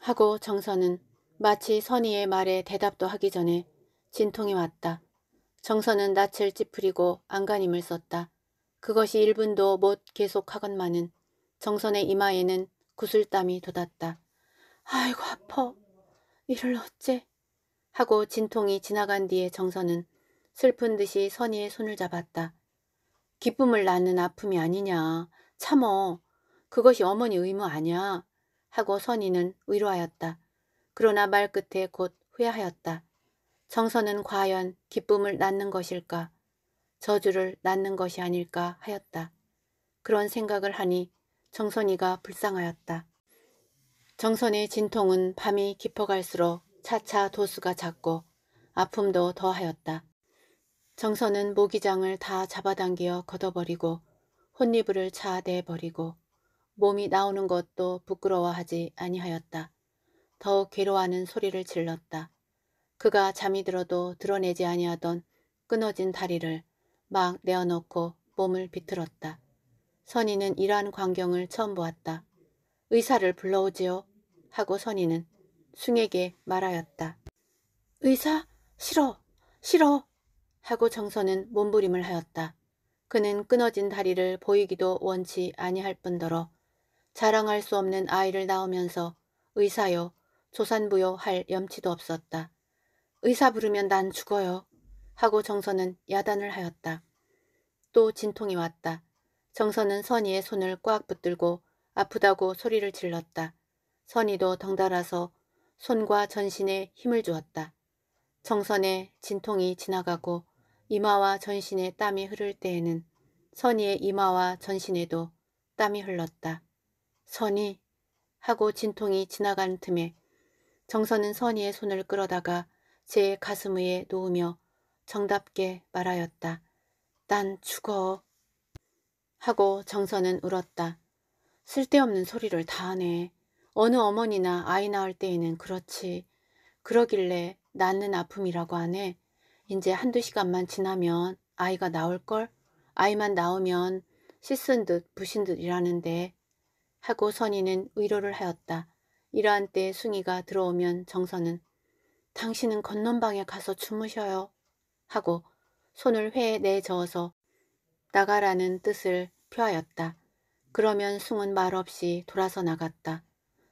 하고 정선은 마치 선이의 말에 대답도 하기 전에 진통이 왔다. 정선은 낯을 찌푸리고 안간힘을 썼다. 그것이 1분도 못 계속하건만은 정선의 이마에는 구슬땀이 돋았다. 아이고 아퍼 이를 어째 하고 진통이 지나간 뒤에 정선은 슬픈 듯이 선희의 손을 잡았다. 기쁨을 낳는 아픔이 아니냐. 참어. 그것이 어머니 의무 아냐. 하고 선희는 위로하였다. 그러나 말끝에 곧 후회하였다. 청선은 과연 기쁨을 낳는 것일까 저주를 낳는 것이 아닐까 하였다. 그런 생각을 하니 정선이가 불쌍하였다. 정선의 진통은 밤이 깊어갈수록 차차 도수가 작고 아픔도 더하였다. 정선은 모기장을 다 잡아당겨 걷어버리고 혼니부를 차 내버리고 몸이 나오는 것도 부끄러워하지 아니하였다. 더 괴로워하는 소리를 질렀다. 그가 잠이 들어도 드러내지 아니하던 끊어진 다리를 막 내어놓고 몸을 비틀었다. 선인은 이러한 광경을 처음 보았다. 의사를 불러오지요 하고 선인은 숭에게 말하였다. 의사? 싫어! 싫어! 하고 정선은 몸부림을 하였다. 그는 끊어진 다리를 보이기도 원치 아니할 뿐더러 자랑할 수 없는 아이를 낳으면서 의사요 조산부요 할 염치도 없었다. 의사 부르면 난 죽어요. 하고 정선은 야단을 하였다. 또 진통이 왔다. 정선은 선희의 손을 꽉 붙들고 아프다고 소리를 질렀다. 선희도 덩달아서 손과 전신에 힘을 주었다. 정선의 진통이 지나가고 이마와 전신에 땀이 흐를 때에는 선희의 이마와 전신에도 땀이 흘렀다. 선희 하고 진통이 지나간 틈에 정선은 선희의 손을 끌어다가 제 가슴 위에 놓으며 정답게 말하였다. 난 죽어. 하고 정선은 울었다. 쓸데없는 소리를 다 하네. 어느 어머니나 아이 낳을 때에는 그렇지. 그러길래 낳는 아픔이라고 하네. 이제 한두 시간만 지나면 아이가 나올걸? 아이만 나오면 씻은 듯 부신 듯이라는데 하고 선이는 위로를 하였다. 이러한 때에 숭이가 들어오면 정선은 당신은 건넌방에 가서 주무셔요. 하고 손을 회에 내저어서 나가라는 뜻을 표하였다. 그러면 숭은 말없이 돌아서 나갔다.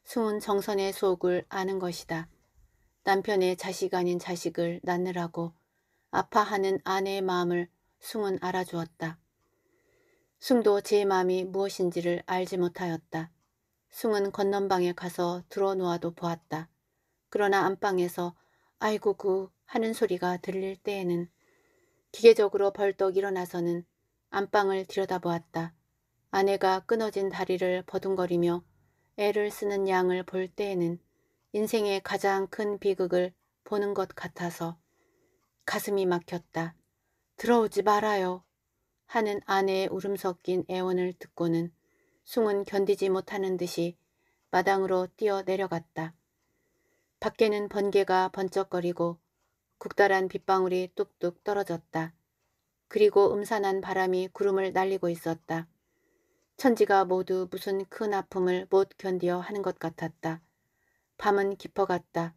숭은 정선의 속을 아는 것이다. 남편의 자식 아닌 자식을 낳느라고 아파하는 아내의 마음을 숭은 알아주었다. 숭도 제 마음이 무엇인지를 알지 못하였다. 숭은 건넌방에 가서 들어놓아도 보았다. 그러나 안방에서 아이고구 하는 소리가 들릴 때에는 기계적으로 벌떡 일어나서는 안방을 들여다보았다. 아내가 끊어진 다리를 버둥거리며 애를 쓰는 양을 볼 때에는 인생의 가장 큰 비극을 보는 것 같아서 가슴이 막혔다. 들어오지 말아요. 하는 아내의 울음 섞인 애원을 듣고는 숭은 견디지 못하는 듯이 마당으로 뛰어 내려갔다. 밖에는 번개가 번쩍거리고 국다란 빗방울이 뚝뚝 떨어졌다. 그리고 음산한 바람이 구름을 날리고 있었다. 천지가 모두 무슨 큰 아픔을 못 견디어 하는 것 같았다. 밤은 깊어갔다.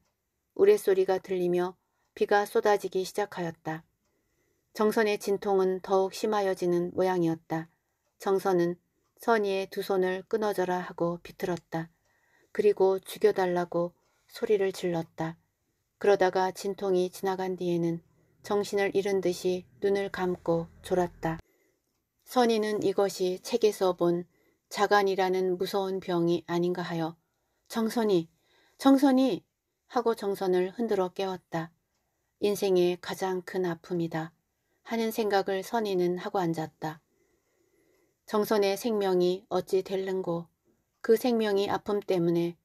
우레소리가 들리며 비가 쏟아지기 시작하였다. 정선의 진통은 더욱 심하여지는 모양이었다. 정선은 선의의 두 손을 끊어져라 하고 비틀었다. 그리고 죽여달라고 소리를 질렀다. 그러다가 진통이 지나간 뒤에는 정신을 잃은 듯이 눈을 감고 졸았다. 선인은 이것이 책에서 본 자간이라는 무서운 병이 아닌가 하여 정선이 정선이 하고 정선을 흔들어 깨웠다. 인생의 가장 큰 아픔이다 하는 생각을 선인은 하고 앉았다. 정선의 생명이 어찌 될는고 그 생명이 아픔 때문에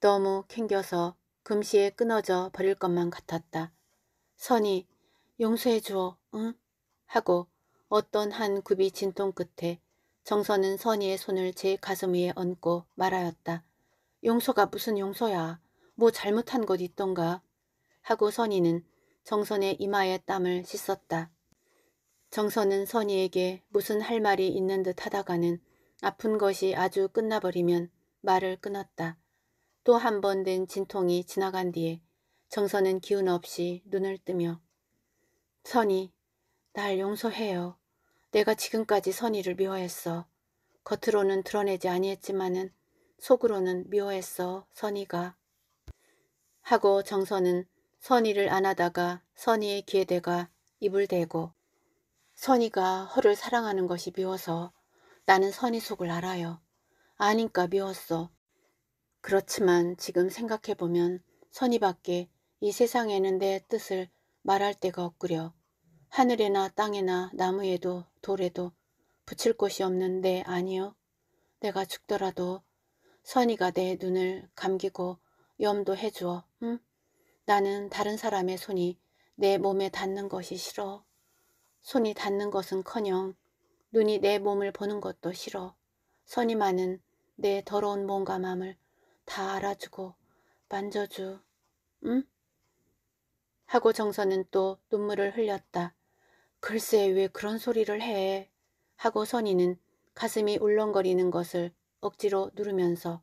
너무 캥겨서 금시에 끊어져 버릴 것만 같았다. 선이 용서해 주어 응? 하고 어떤 한 굽이 진통 끝에 정선은 선이의 손을 제 가슴 위에 얹고 말하였다. 용서가 무슨 용서야. 뭐 잘못한 것 있던가. 하고 선이는 정선의 이마에 땀을 씻었다. 정선은 선이에게 무슨 할 말이 있는 듯 하다가는 아픈 것이 아주 끝나버리면 말을 끊었다. 또한번된 진통이 지나간 뒤에 정선은 기운 없이 눈을 뜨며 선이 날 용서해요. 내가 지금까지 선이를 미워했어. 겉으로는 드러내지 아니했지만은 속으로는 미워했어 선이가. 하고 정선은 선이를 안하다가 선이의 기회대가 입을 대고 선이가 허를 사랑하는 것이 미워서 나는 선이 속을 알아요. 아니까 미웠어. 그렇지만 지금 생각해보면 선이 밖에 이 세상에는 내 뜻을 말할 데가 없구려. 하늘에나 땅에나 나무에도 돌에도 붙일 곳이 없는데 아니요. 내가 죽더라도 선이가 내 눈을 감기고 염도 해주어. 응? 나는 다른 사람의 손이 내 몸에 닿는 것이 싫어. 손이 닿는 것은커녕 눈이 내 몸을 보는 것도 싫어. 선이만은 내 더러운 몸과 마음을 다 알아주고 만져주. 응? 하고 정선은 또 눈물을 흘렸다. 글쎄 왜 그런 소리를 해. 하고 선이는 가슴이 울렁거리는 것을 억지로 누르면서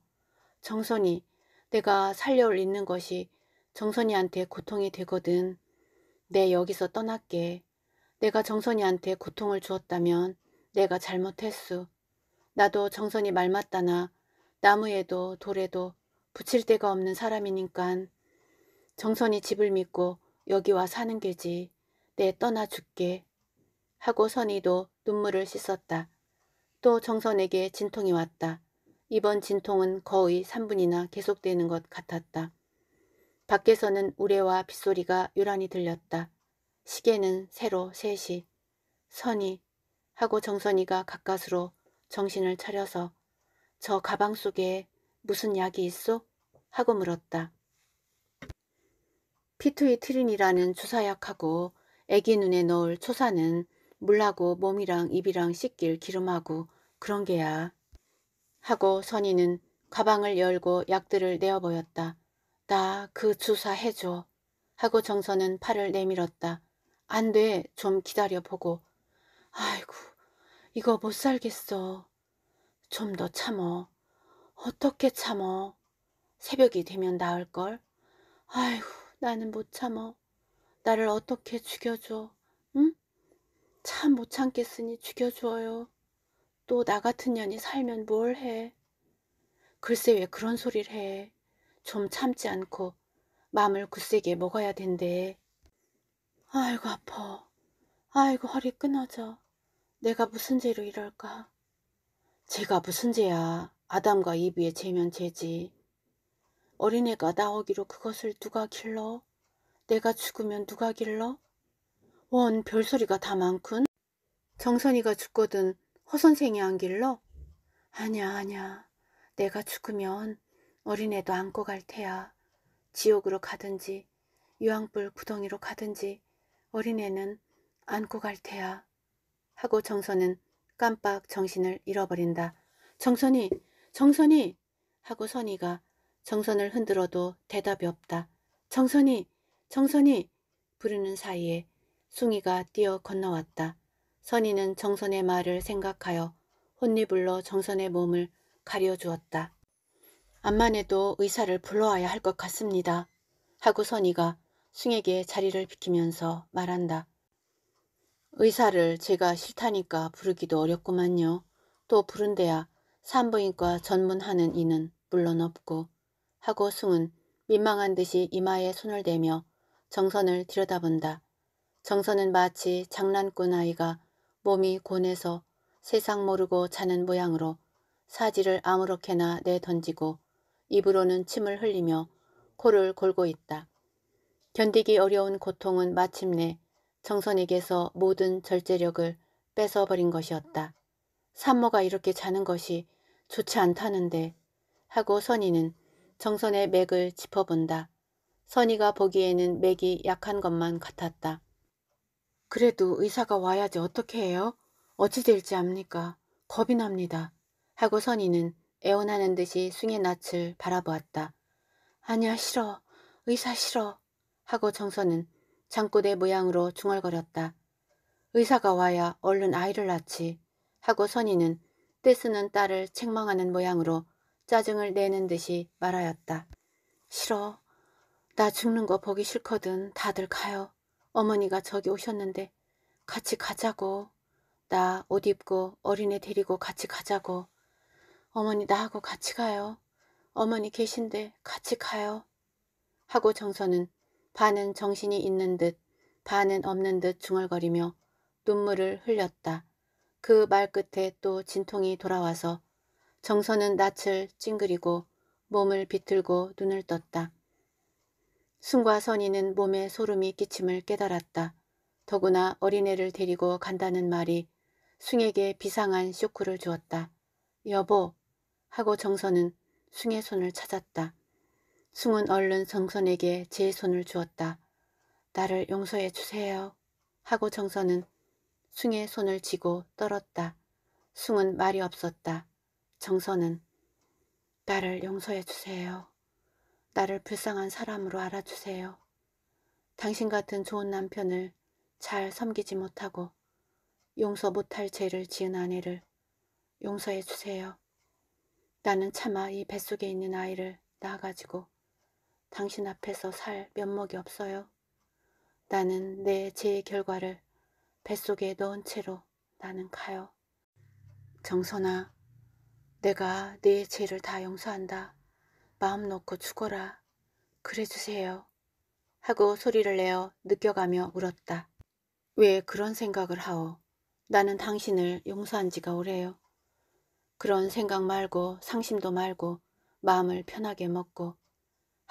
정선이 내가 살려올 있는 것이 정선이한테 고통이 되거든. 내 여기서 떠날게. 내가 정선이한테 고통을 주었다면 내가 잘못했수. 나도 정선이 말맞다나 나무에도 돌에도 붙일 데가 없는 사람이니깐 정선이 집을 믿고 여기 와 사는 게지 내 떠나 줄게 하고 선이도 눈물을 씻었다. 또 정선에게 진통이 왔다. 이번 진통은 거의 3분이나 계속되는 것 같았다. 밖에서는 우레와 빗소리가 요란히 들렸다. 시계는 새로 3시. 선이 하고 정선이가 가까스로 정신을 차려서 저 가방 속에 무슨 약이 있어? 하고 물었다. 피투이트린이라는 주사약하고 애기 눈에 넣을 초사는 물하고 몸이랑 입이랑 씻길 기름하고 그런 게야. 하고 선이는 가방을 열고 약들을 내어 보였다. 나 그 주사 해줘. 하고 정선은 팔을 내밀었다. 안 돼. 좀 기다려보고. 아이고 이거 못 살겠어. 좀더 참어. 어떻게 참어. 새벽이 되면 나을걸. 아휴 나는 못 참어. 나를 어떻게 죽여줘. 응? 참 못 참겠으니 죽여줘요. 또 나 같은 년이 살면 뭘 해. 글쎄 왜 그런 소리를 해. 좀 참지 않고 마음을 굳세게 먹어야 된대. 아이고 아파. 아이고 허리 끊어져. 내가 무슨 죄로 이럴까. 제가 무슨 죄야. 아담과 이브의 죄면 죄지. 어린애가 나오기로 그것을 누가 길러? 내가 죽으면 누가 길러? 원 별소리가 다 많군. 정선이가 죽거든 허선생이 안 길러? 아냐 아냐. 내가 죽으면 어린애도 안고 갈 테야. 지옥으로 가든지 유황불 구덩이로 가든지 어린애는 안고 갈 테야. 하고 정선은 깜빡 정신을 잃어버린다. 정선이 정선이 하고 선이가 정선을 흔들어도 대답이 없다. 정선이 정선이 부르는 사이에 숭이가 뛰어 건너왔다. 선이는 정선의 말을 생각하여 혼니불러 정선의 몸을 가려주었다. 암만 해도 의사를 불러와야 할 것 같습니다. 하고 선이가 숭에게 자리를 비키면서 말한다. 의사를 제가 싫다니까 부르기도 어렵구만요. 또부른대야 산부인과 전문하는 이는 물론 없고 하고 숭은 민망한 듯이 이마에 손을 대며 정선을 들여다본다. 정선은 마치 장난꾼 아이가 몸이 곤해서 세상 모르고 자는 모양으로 사지를 아무렇게나 내던지고 입으로는 침을 흘리며 코를 골고 있다. 견디기 어려운 고통은 마침내 정선에게서 모든 절제력을 뺏어버린 것이었다. 산모가 이렇게 자는 것이 좋지 않다는데 하고 선이는 정선의 맥을 짚어본다. 선이가 보기에는 맥이 약한 것만 같았다. 그래도 의사가 와야지 어떻게 해요? 어찌 될지 압니까? 겁이 납니다. 하고 선이는 애원하는 듯이 숭의 낯을 바라보았다. 아니야 싫어. 의사 싫어. 하고 정선은 창고대 모양으로 중얼거렸다. 의사가 와야 얼른 아이를 낳지 하고 선인은 떼쓰는 딸을 책망하는 모양으로 짜증을 내는 듯이 말하였다. 싫어. 나 죽는 거 보기 싫거든. 다들 가요. 어머니가 저기 오셨는데 같이 가자고. 나 옷 입고 어린애 데리고 같이 가자고. 어머니 나하고 같이 가요. 어머니 계신데 같이 가요. 하고 정서는 반은 정신이 있는 듯 반은 없는 듯 중얼거리며 눈물을 흘렸다. 그 말 끝에 또 진통이 돌아와서 정선은 낯을 찡그리고 몸을 비틀고 눈을 떴다. 순과 선이는 몸에 소름이 끼침을 깨달았다. 더구나 어린애를 데리고 간다는 말이 숭에게 비상한 쇼크를 주었다. 여보 하고 정선은 숭의 손을 찾았다. 숭은 얼른 정선에게 제 손을 주었다. 나를 용서해 주세요. 하고 정선은 숭의 손을 쥐고 떨었다. 숭은 말이 없었다. 정선은 나를 용서해 주세요. 나를 불쌍한 사람으로 알아주세요. 당신 같은 좋은 남편을 잘 섬기지 못하고 용서 못할 죄를 지은 아내를 용서해 주세요. 나는 차마 이 뱃속에 있는 아이를 낳아가지고 당신 앞에서 살 면목이 없어요. 나는 내 죄의 결과를 뱃속에 넣은 채로 나는 가요. 정선아, 내가 내 죄를 다 용서한다. 마음 놓고 죽어라. 그래 주세요. 하고 소리를 내어 느껴가며 울었다. 왜 그런 생각을 하오? 나는 당신을 용서한 지가 오래요. 그런 생각 말고 상심도 말고 마음을 편하게 먹고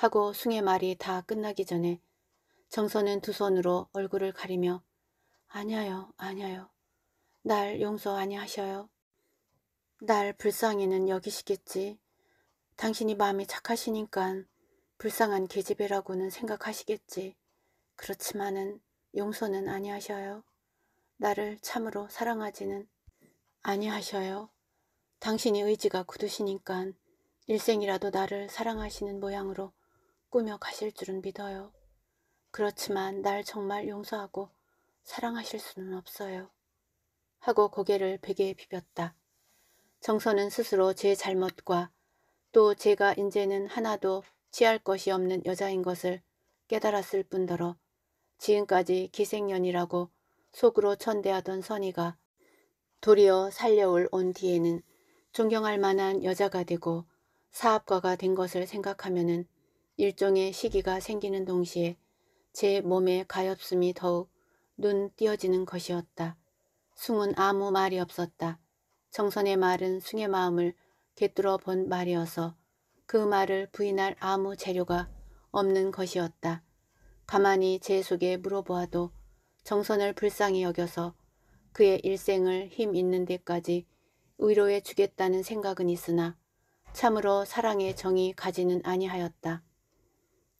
하고 숭의 말이 다 끝나기 전에 정선은 두 손으로 얼굴을 가리며 아냐요 아냐요 날 용서 아니하셔요 날 불쌍히는 여기시겠지 당신이 마음이 착하시니깐 불쌍한 계집애라고는 생각하시겠지 그렇지만은 용서는 아니하셔요 나를 참으로 사랑하지는 아니하셔요 당신이 의지가 굳으시니깐 일생이라도 나를 사랑하시는 모양으로 꾸며 가실 줄은 믿어요. 그렇지만 날 정말 용서하고 사랑하실 수는 없어요. 하고 고개를 베개에 비볐다. 정선은 스스로 제 잘못과 또 제가 이제는 하나도 취할 것이 없는 여자인 것을 깨달았을 뿐더러 지금까지 기생년이라고 속으로 천대하던 선이가 도리어 살려올 온 뒤에는 존경할 만한 여자가 되고 사업가가 된 것을 생각하면은 일종의 시기가 생기는 동시에 제몸에 가엾음이 더욱 눈 띄어지는 것이었다. 숭은 아무 말이 없었다. 정선의 말은 숭의 마음을 꿰뚫어 본 말이어서 그 말을 부인할 아무 재료가 없는 것이었다. 가만히 제 속에 물어보아도 정선을 불쌍히 여겨서 그의 일생을 힘 있는 데까지 위로해 주겠다는 생각은 있으나 참으로 사랑의 정이 가지는 아니하였다.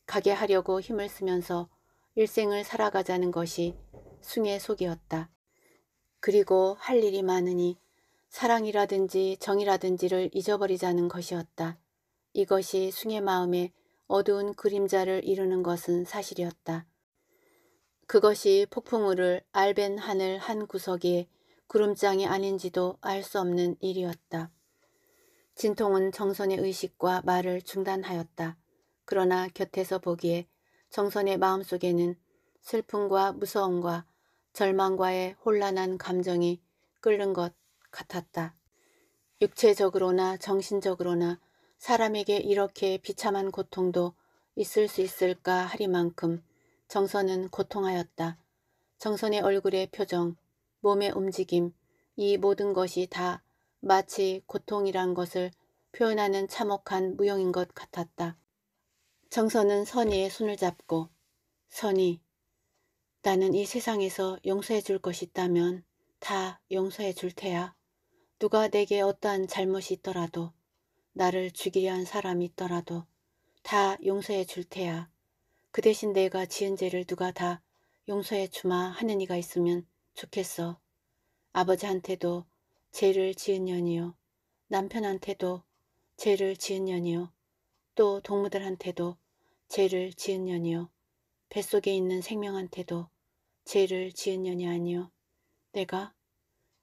가게 하려고 힘을 쓰면서 일생을 살아가자는 것이 숭의 속이었다. 그리고 할 일이 많으니 사랑이라든지 정이라든지를 잊어버리자는 것이었다. 이것이 숭의 마음에 어두운 그림자를 이루는 것은 사실이었다. 그것이 폭풍우를 알벤 하늘 한 구석에 구름장이 아닌지도 알 수 없는 일이었다. 진통은 정선의 의식과 말을 중단하였다. 그러나 곁에서 보기에 정선의 마음속에는 슬픔과 무서움과 절망과의 혼란한 감정이 끓는 것 같았다. 육체적으로나 정신적으로나 사람에게 이렇게 비참한 고통도 있을 수 있을까 하리만큼 정선은 고통하였다. 정선의 얼굴의 표정, 몸의 움직임, 이 모든 것이 다 마치 고통이란 것을 표현하는 참혹한 무용인 것 같았다. 정선은 선의의 손을 잡고 선이 나는 이 세상에서 용서해 줄 것이 있다면 다 용서해 줄 테야. 누가 내게 어떠한 잘못이 있더라도 나를 죽이려 한 사람이 있더라도 다 용서해 줄 테야. 그 대신 내가 지은 죄를 누가 다 용서해 주마 하는 이가 있으면 좋겠어. 아버지한테도 죄를 지은 년이요. 남편한테도 죄를 지은 년이요. 또 동무들한테도 죄를 지은 년이요 뱃속에 있는 생명한테도 죄를 지은 년이 아니요 내가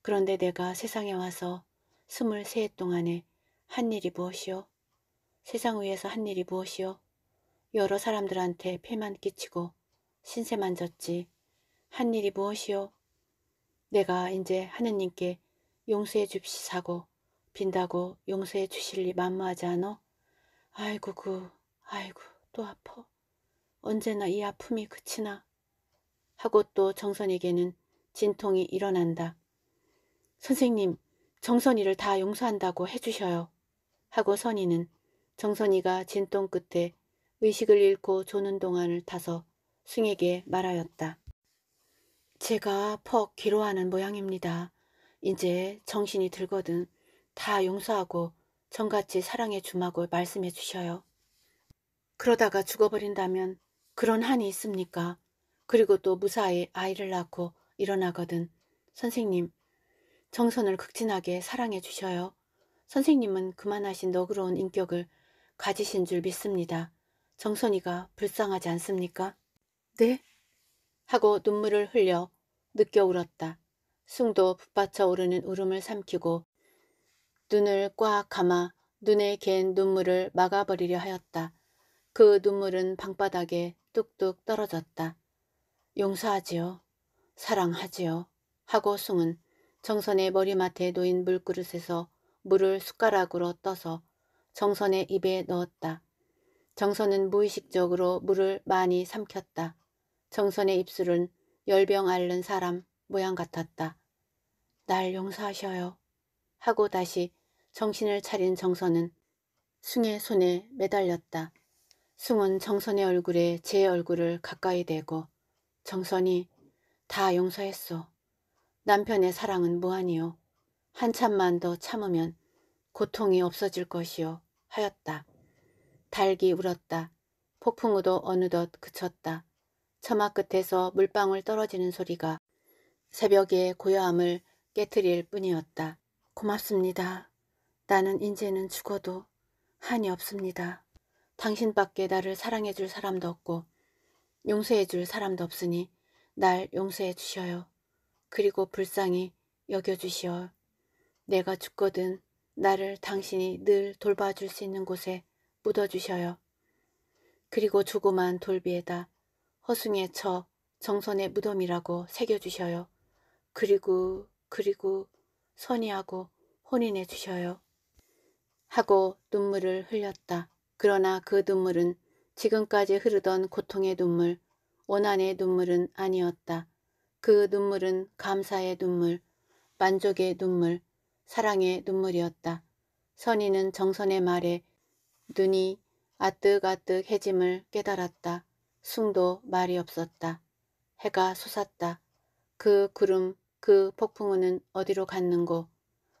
그런데 내가 세상에 와서 2 3세 동안에 한 일이 무엇이요? 세상 위에서 한 일이 무엇이요? 여러 사람들한테 폐만 끼치고 신세만 졌지. 한 일이 무엇이요? 내가 이제 하느님께 용서해 줍시사고 빈다고 용서해 주실리 만무하지 않어? 아이고 구, 그, 아이고. 또 아파. 언제나 이 아픔이 그치나. 하고 또 정선에게는 진통이 일어난다. 선생님, 정선이를 다 용서한다고 해주셔요. 하고 선이는 정선이가 진통 끝에 의식을 잃고 조는 동안을 타서 승에게 말하였다. 제가 퍽 기로하는 모양입니다. 이제 정신이 들거든 다 용서하고 정같이 사랑의주막을 말씀해 주셔요. 그러다가 죽어버린다면 그런 한이 있습니까? 그리고 또 무사히 아이를 낳고 일어나거든. 선생님, 정선을 극진하게 사랑해 주셔요. 선생님은 그만하신 너그러운 인격을 가지신 줄 믿습니다. 정선이가 불쌍하지 않습니까? 네? 하고 눈물을 흘려 느껴 울었다. 숭도 붙받쳐 오르는 울음을 삼키고 눈을 꽉 감아 눈에 갠 눈물을 막아버리려 하였다. 그 눈물은 방바닥에 뚝뚝 떨어졌다. 용서하지요. 사랑하지요. 하고 숭은 정선의 머리맡에 놓인 물그릇에서 물을 숟가락으로 떠서 정선의 입에 넣었다. 정선은 무의식적으로 물을 많이 삼켰다. 정선의 입술은 열병 앓는 사람 모양 같았다. 날 용서하셔요. 하고 다시 정신을 차린 정선은 숭의 손에 매달렸다. 숨은 정선의 얼굴에 제 얼굴을 가까이 대고 정선이 다 용서했소. 남편의 사랑은 무한이요. 한참만 더 참으면 고통이 없어질 것이요 하였다. 달기 울었다. 폭풍우도 어느덧 그쳤다. 처마 끝에서 물방울 떨어지는 소리가 새벽의 고요함을 깨뜨릴 뿐이었다. 고맙습니다. 나는 이제는 죽어도 한이 없습니다. 당신밖에 나를 사랑해 줄 사람도 없고 용서해 줄 사람도 없으니 날 용서해 주셔요. 그리고 불쌍히 여겨주시어. 내가 죽거든 나를 당신이 늘 돌봐줄 수 있는 곳에 묻어주셔요. 그리고 조그만 돌비에다 허숭의 처 정선의 무덤이라고 새겨주셔요. 그리고 그리고 선의하고 혼인해 주셔요. 하고 눈물을 흘렸다. 그러나 그 눈물은 지금까지 흐르던 고통의 눈물, 원한의 눈물은 아니었다. 그 눈물은 감사의 눈물, 만족의 눈물, 사랑의 눈물이었다. 선인는 정선의 말에 눈이 아뜩아뜩 해짐을 깨달았다. 숭도 말이 없었다. 해가 솟았다. 그 구름, 그 폭풍우는 어디로 갔는고.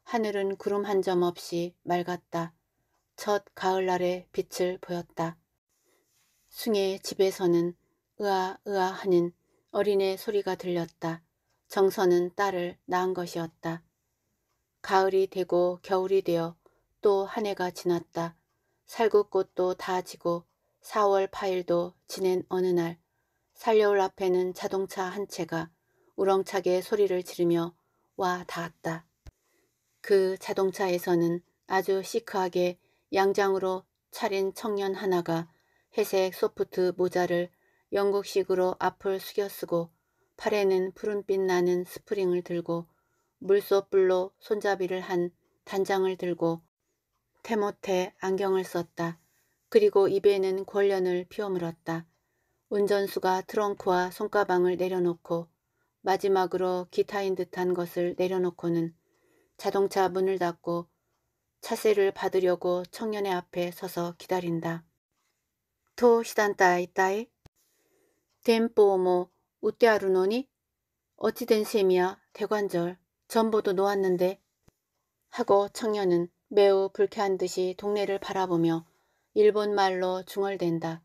하늘은 구름 한 점 없이 맑았다. 첫 가을날의 빛을 보였다. 숭의 집에서는 으아으아 하는 어린애 소리가 들렸다. 정선은 딸을 낳은 것이었다. 가을이 되고 겨울이 되어 또 한 해가 지났다. 살구꽃도 다 지고 4월 8일도 지낸 어느 날 살려올 앞에는 자동차 한 채가 우렁차게 소리를 지르며 와 닿았다. 그 자동차에서는 아주 시크하게 양장으로 차린 청년 하나가 회색 소프트 모자를 영국식으로 앞을 숙여 쓰고 팔에는 푸른빛 나는 스프링을 들고 물소불로 손잡이를 한 단장을 들고 테모테 안경을 썼다. 그리고 입에는 권련을 피어물었다. 운전수가 트렁크와 손가방을 내려놓고 마지막으로 기타인 듯한 것을 내려놓고는 자동차 문을 닫고 차세를 받으려고 청년의 앞에 서서 기다린다. 또시단따이따이덴뽀모 우떼아루노니 어찌 된 셈이야 대관절 전보도 놓았는데 하고 청년은 매우 불쾌한 듯이 동네를 바라보며 일본말로 중얼댄다.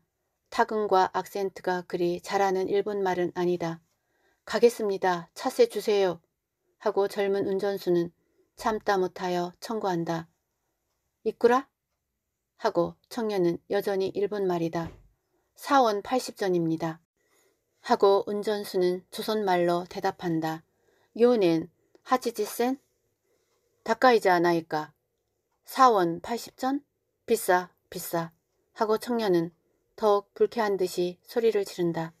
타근과 악센트가 그리 잘하는 일본말은 아니다. 가겠습니다. 차세 주세요. 하고 젊은 운전수는 참다 못하여 청구한다. 이꾸라? 하고 청년은 여전히 일본 말이다. 사원 80전입니다. 하고 운전수는 조선말로 대답한다. 요는 하치지센다까이지 않아이까? 사원 80전? 비싸 비싸 하고 청년은 더욱 불쾌한 듯이 소리를 지른다.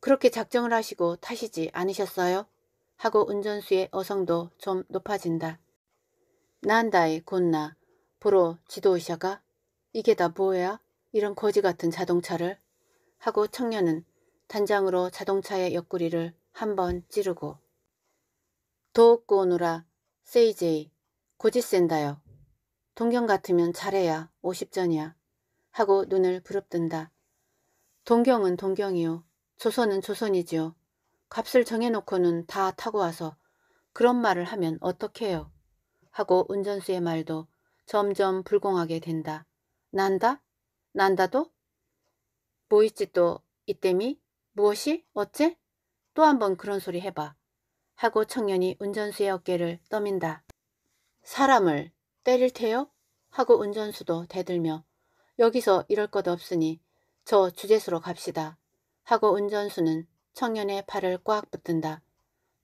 그렇게 작정을 하시고 타시지 않으셨어요? 하고 운전수의 어성도 좀 높아진다. 난다이 곤나 보러 지도의사가 이게 다 뭐야? 이런 거지 같은 자동차를 하고 청년은 단장으로 자동차의 옆구리를 한번 찌르고 도옥고 오느라 세이제이 고지센다요. 동경 같으면 잘해야 50전이야 하고 눈을 부릅뜬다. 동경은 동경이요. 조선은 조선이지요. 값을 정해놓고는 다 타고 와서 그런 말을 하면 어떡해요. 하고 운전수의 말도 점점 불공하게 된다. 난다? 난다도? 뭐있지 또 이때미? 무엇이? 어째? 또 한 번 그런 소리 해봐. 하고 청년이 운전수의 어깨를 떠민다. 사람을 때릴 테요? 하고 운전수도 대들며 여기서 이럴 것 없으니 저 주제수로 갑시다. 하고 운전수는 청년의 팔을 꽉 붙든다.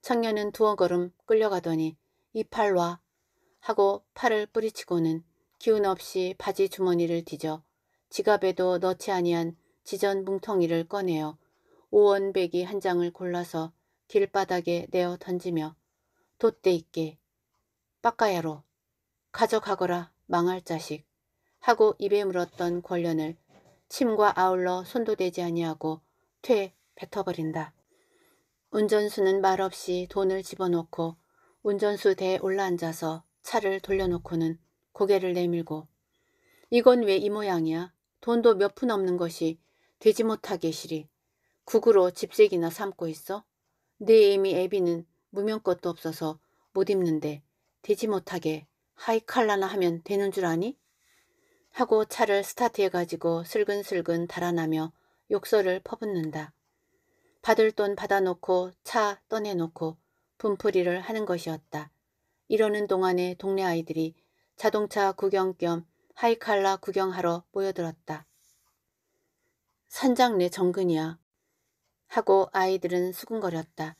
청년은 두어 걸음 끌려가더니 이 팔와 하고 팔을 뿌리치고는 기운 없이 바지 주머니를 뒤져 지갑에도 넣지 아니한 지전 뭉텅이를 꺼내어 오원백이 한 장을 골라서 길바닥에 내어 던지며 돛대 있게 빠까야로 가져가거라 망할 자식 하고 입에 물었던 권련을 침과 아울러 손도 대지 아니하고 퇴 뱉어버린다. 운전수는 말없이 돈을 집어넣고 운전수 대에 올라앉아서 차를 돌려놓고는 고개를 내밀고 이건 왜 이 모양이야? 돈도 몇 푼 없는 것이 되지 못하게 시리. 국으로 집세기나 삼고 있어? 내 애미 애비는 무명것도 없어서 못 입는데 되지 못하게 하이칼라나 하면 되는 줄 아니? 하고 차를 스타트해가지고 슬근슬근 달아나며 욕설을 퍼붓는다. 받을 돈 받아놓고 차 떠내놓고 분풀이를 하는 것이었다. 이러는 동안에 동네 아이들이 자동차 구경 겸 하이칼라 구경하러 모여들었다. 산장 내 정근이야. 하고 아이들은 수군거렸다.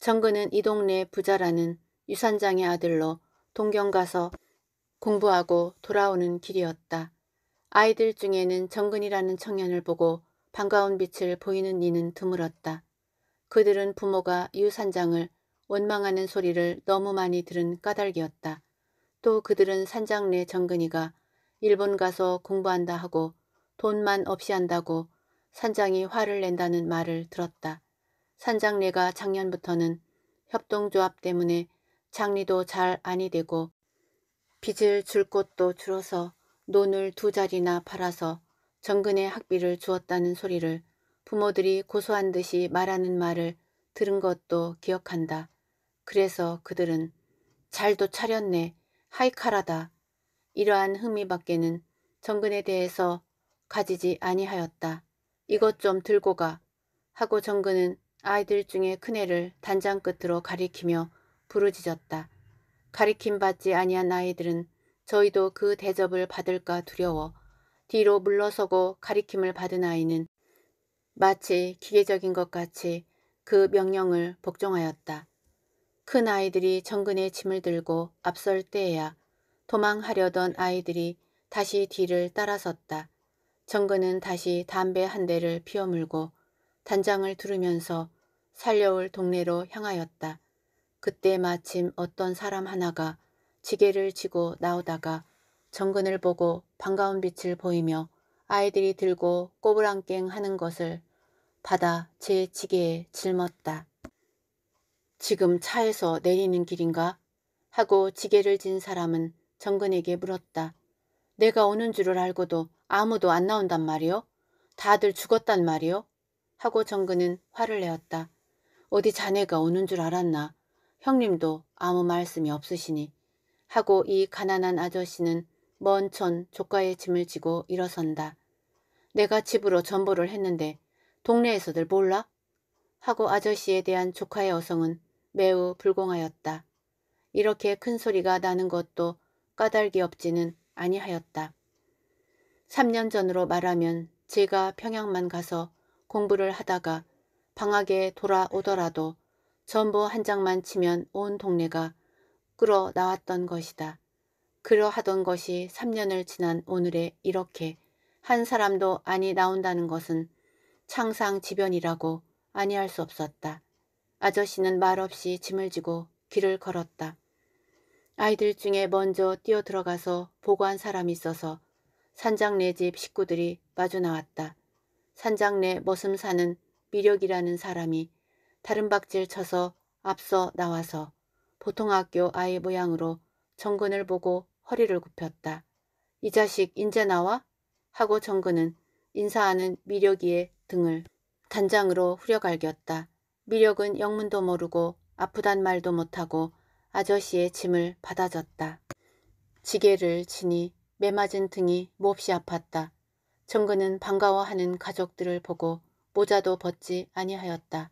정근은 이 동네 부자라는 유산장의 아들로 동경 가서 공부하고 돌아오는 길이었다. 아이들 중에는 정근이라는 청년을 보고 반가운 빛을 보이는 이는 드물었다. 그들은 부모가 유산장을 원망하는 소리를 너무 많이 들은 까닭이었다. 또 그들은 산장 내 정근이가 일본 가서 공부한다 하고 돈만 없이 한다고 산장이 화를 낸다는 말을 들었다. 산장 내가 작년부터는 협동조합 때문에 장리도 잘 아니 되고 빚을 줄 곳도 줄어서 논을 두 자리나 팔아서 정근의 학비를 주었다는 소리를 부모들이 고소한 듯이 말하는 말을 들은 것도 기억한다. 그래서 그들은 잘도 차렸네 하이카라다 이러한 흥미밖에는 정근에 대해서 가지지 아니하였다. 이것 좀 들고 가 하고 정근은 아이들 중에 큰애를 단장 끝으로 가리키며 부르짖었다. 가리킴 받지 아니한 아이들은 저희도 그 대접을 받을까 두려워 뒤로 물러서고 가리킴을 받은 아이는 마치 기계적인 것 같이 그 명령을 복종하였다. 큰 그 아이들이 정근의 짐을 들고 앞설 때에야 도망하려던 아이들이 다시 뒤를 따라섰다. 정근은 다시 담배 한 대를 피워물고 단장을 두르면서 살려올 동네로 향하였다. 그때 마침 어떤 사람 하나가 지게를 지고 나오다가 정근을 보고 반가운 빛을 보이며 아이들이 들고 꼬부랑깽 하는 것을 받아 제 지게에 짊었다. 지금 차에서 내리는 길인가? 하고 지게를 진 사람은 정근에게 물었다. 내가 오는 줄을 알고도 아무도 안 나온단 말이오 다들 죽었단 말이오 하고 정근은 화를 내었다. 어디 자네가 오는 줄 알았나? 형님도 아무 말씀이 없으시니. 하고 이 가난한 아저씨는 먼 천 조가의 짐을 지고 일어선다. 내가 집으로 전보를 했는데 동네에서들 몰라? 하고 아저씨에 대한 조카의 어성은 매우 불공하였다. 이렇게 큰 소리가 나는 것도 까닭이 없지는 아니하였다. 3년 전으로 말하면 제가 평양만 가서 공부를 하다가 방학에 돌아오더라도 전부 한 장만 치면 온 동네가 끌어 나왔던 것이다. 그러하던 것이 3년을 지난 오늘에 이렇게 한 사람도 아니 나온다는 것은 창상지변이라고 아니할 수 없었다. 아저씨는 말없이 짐을 지고 길을 걸었다. 아이들 중에 먼저 뛰어 들어가서 보고한 사람이 있어서 산장내 집 식구들이 마주 나왔다. 산장내 머슴 사는 미력이라는 사람이 다른 박질 쳐서 앞서 나와서 보통 학교 아이 모양으로 정근을 보고 허리를 굽혔다. 이 자식 인제 나와? 하고 정근은 인사하는 미력이의 등을 단장으로 후려갈겼다. 미력은 영문도 모르고 아프단 말도 못하고 아저씨의 짐을 받아줬다. 지게를 치니 매맞은 등이 몹시 아팠다. 정근은 반가워하는 가족들을 보고 모자도 벗지 아니하였다.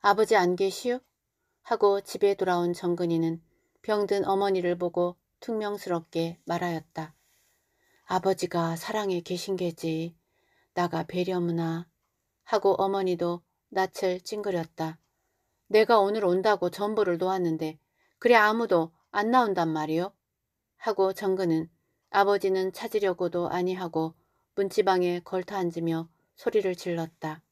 아버지 안 계시오? 하고 집에 돌아온 정근이는 병든 어머니를 보고 퉁명스럽게 말하였다. 아버지가 사랑에 계신 게지. 나가 배려무나. 하고 어머니도 낯을 찡그렸다. 내가 오늘 온다고 전부를 놓았는데 그래 아무도 안 나온단 말이요? 하고 정근은 아버지는 찾으려고도 아니하고 문지방에 걸터앉으며 소리를 질렀다.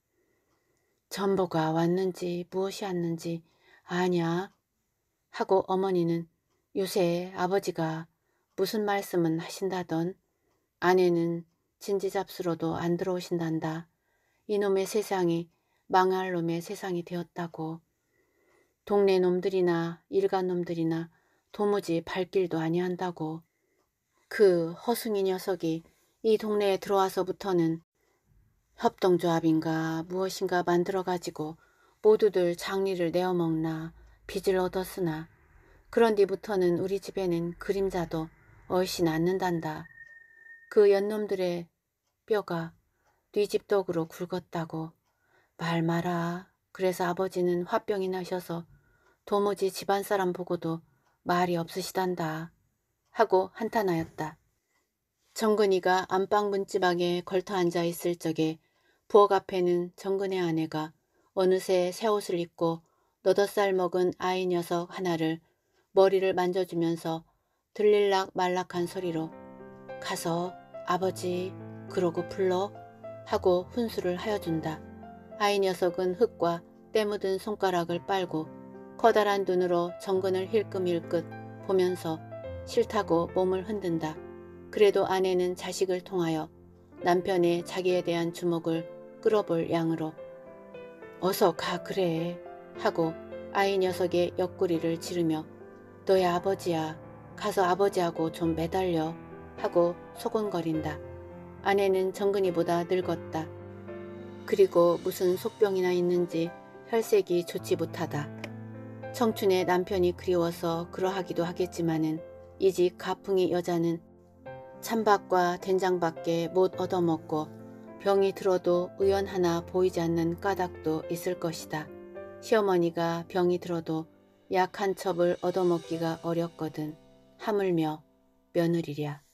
전부가 왔는지 무엇이 왔는지 아냐? 하고 어머니는 요새 아버지가 무슨 말씀은 하신다던 아내는 진지잡수로도 안 들어오신단다. 이놈의 세상이 망할 놈의 세상이 되었다고. 동네 놈들이나 일간 놈들이나 도무지 발길도 아니한다고. 그 허승이 녀석이 이 동네에 들어와서부터는 협동조합인가 무엇인가 만들어가지고 모두들 장리를 내어먹나 빚을 얻었으나 그런 뒤부터는 우리 집에는 그림자도 얼씬 않는단다. 그 연놈들의 뼈가 뒤집덕으로 굵었다고. 말 마라. 그래서 아버지는 화병이 나셔서 도무지 집안 사람 보고도 말이 없으시단다. 하고 한탄하였다. 정근이가 안방 문지방에 걸터 앉아 있을 적에 부엌 앞에는 정근의 아내가 어느새 새 옷을 입고 너덧살 먹은 아이 녀석 하나를 머리를 만져주면서 들릴락 말락한 소리로 가서 아버지 그러고 불러 하고 훈수를 하여준다. 아이 녀석은 흙과 때묻은 손가락을 빨고 커다란 눈으로 정근을 힐끔힐끗 보면서 싫다고 몸을 흔든다. 그래도 아내는 자식을 통하여 남편의 자기에 대한 주목을 끌어볼 양으로 어서 가 그래 하고 아이 녀석의 옆구리를 지르며 너의 아버지야 가서 아버지하고 좀 매달려 하고 소곤거린다. 아내는 정근이보다 늙었다. 그리고 무슨 속병이나 있는지 혈색이 좋지 못하다. 청춘의 남편이 그리워서 그러하기도 하겠지만은 이집 가풍이 여자는 찬밥과 된장밖에 못 얻어먹고 병이 들어도 의연 하나 보이지 않는 까닭도 있을 것이다. 시어머니가 병이 들어도 약 한 첩을 얻어먹기가 어렵거든. 하물며 며느리랴.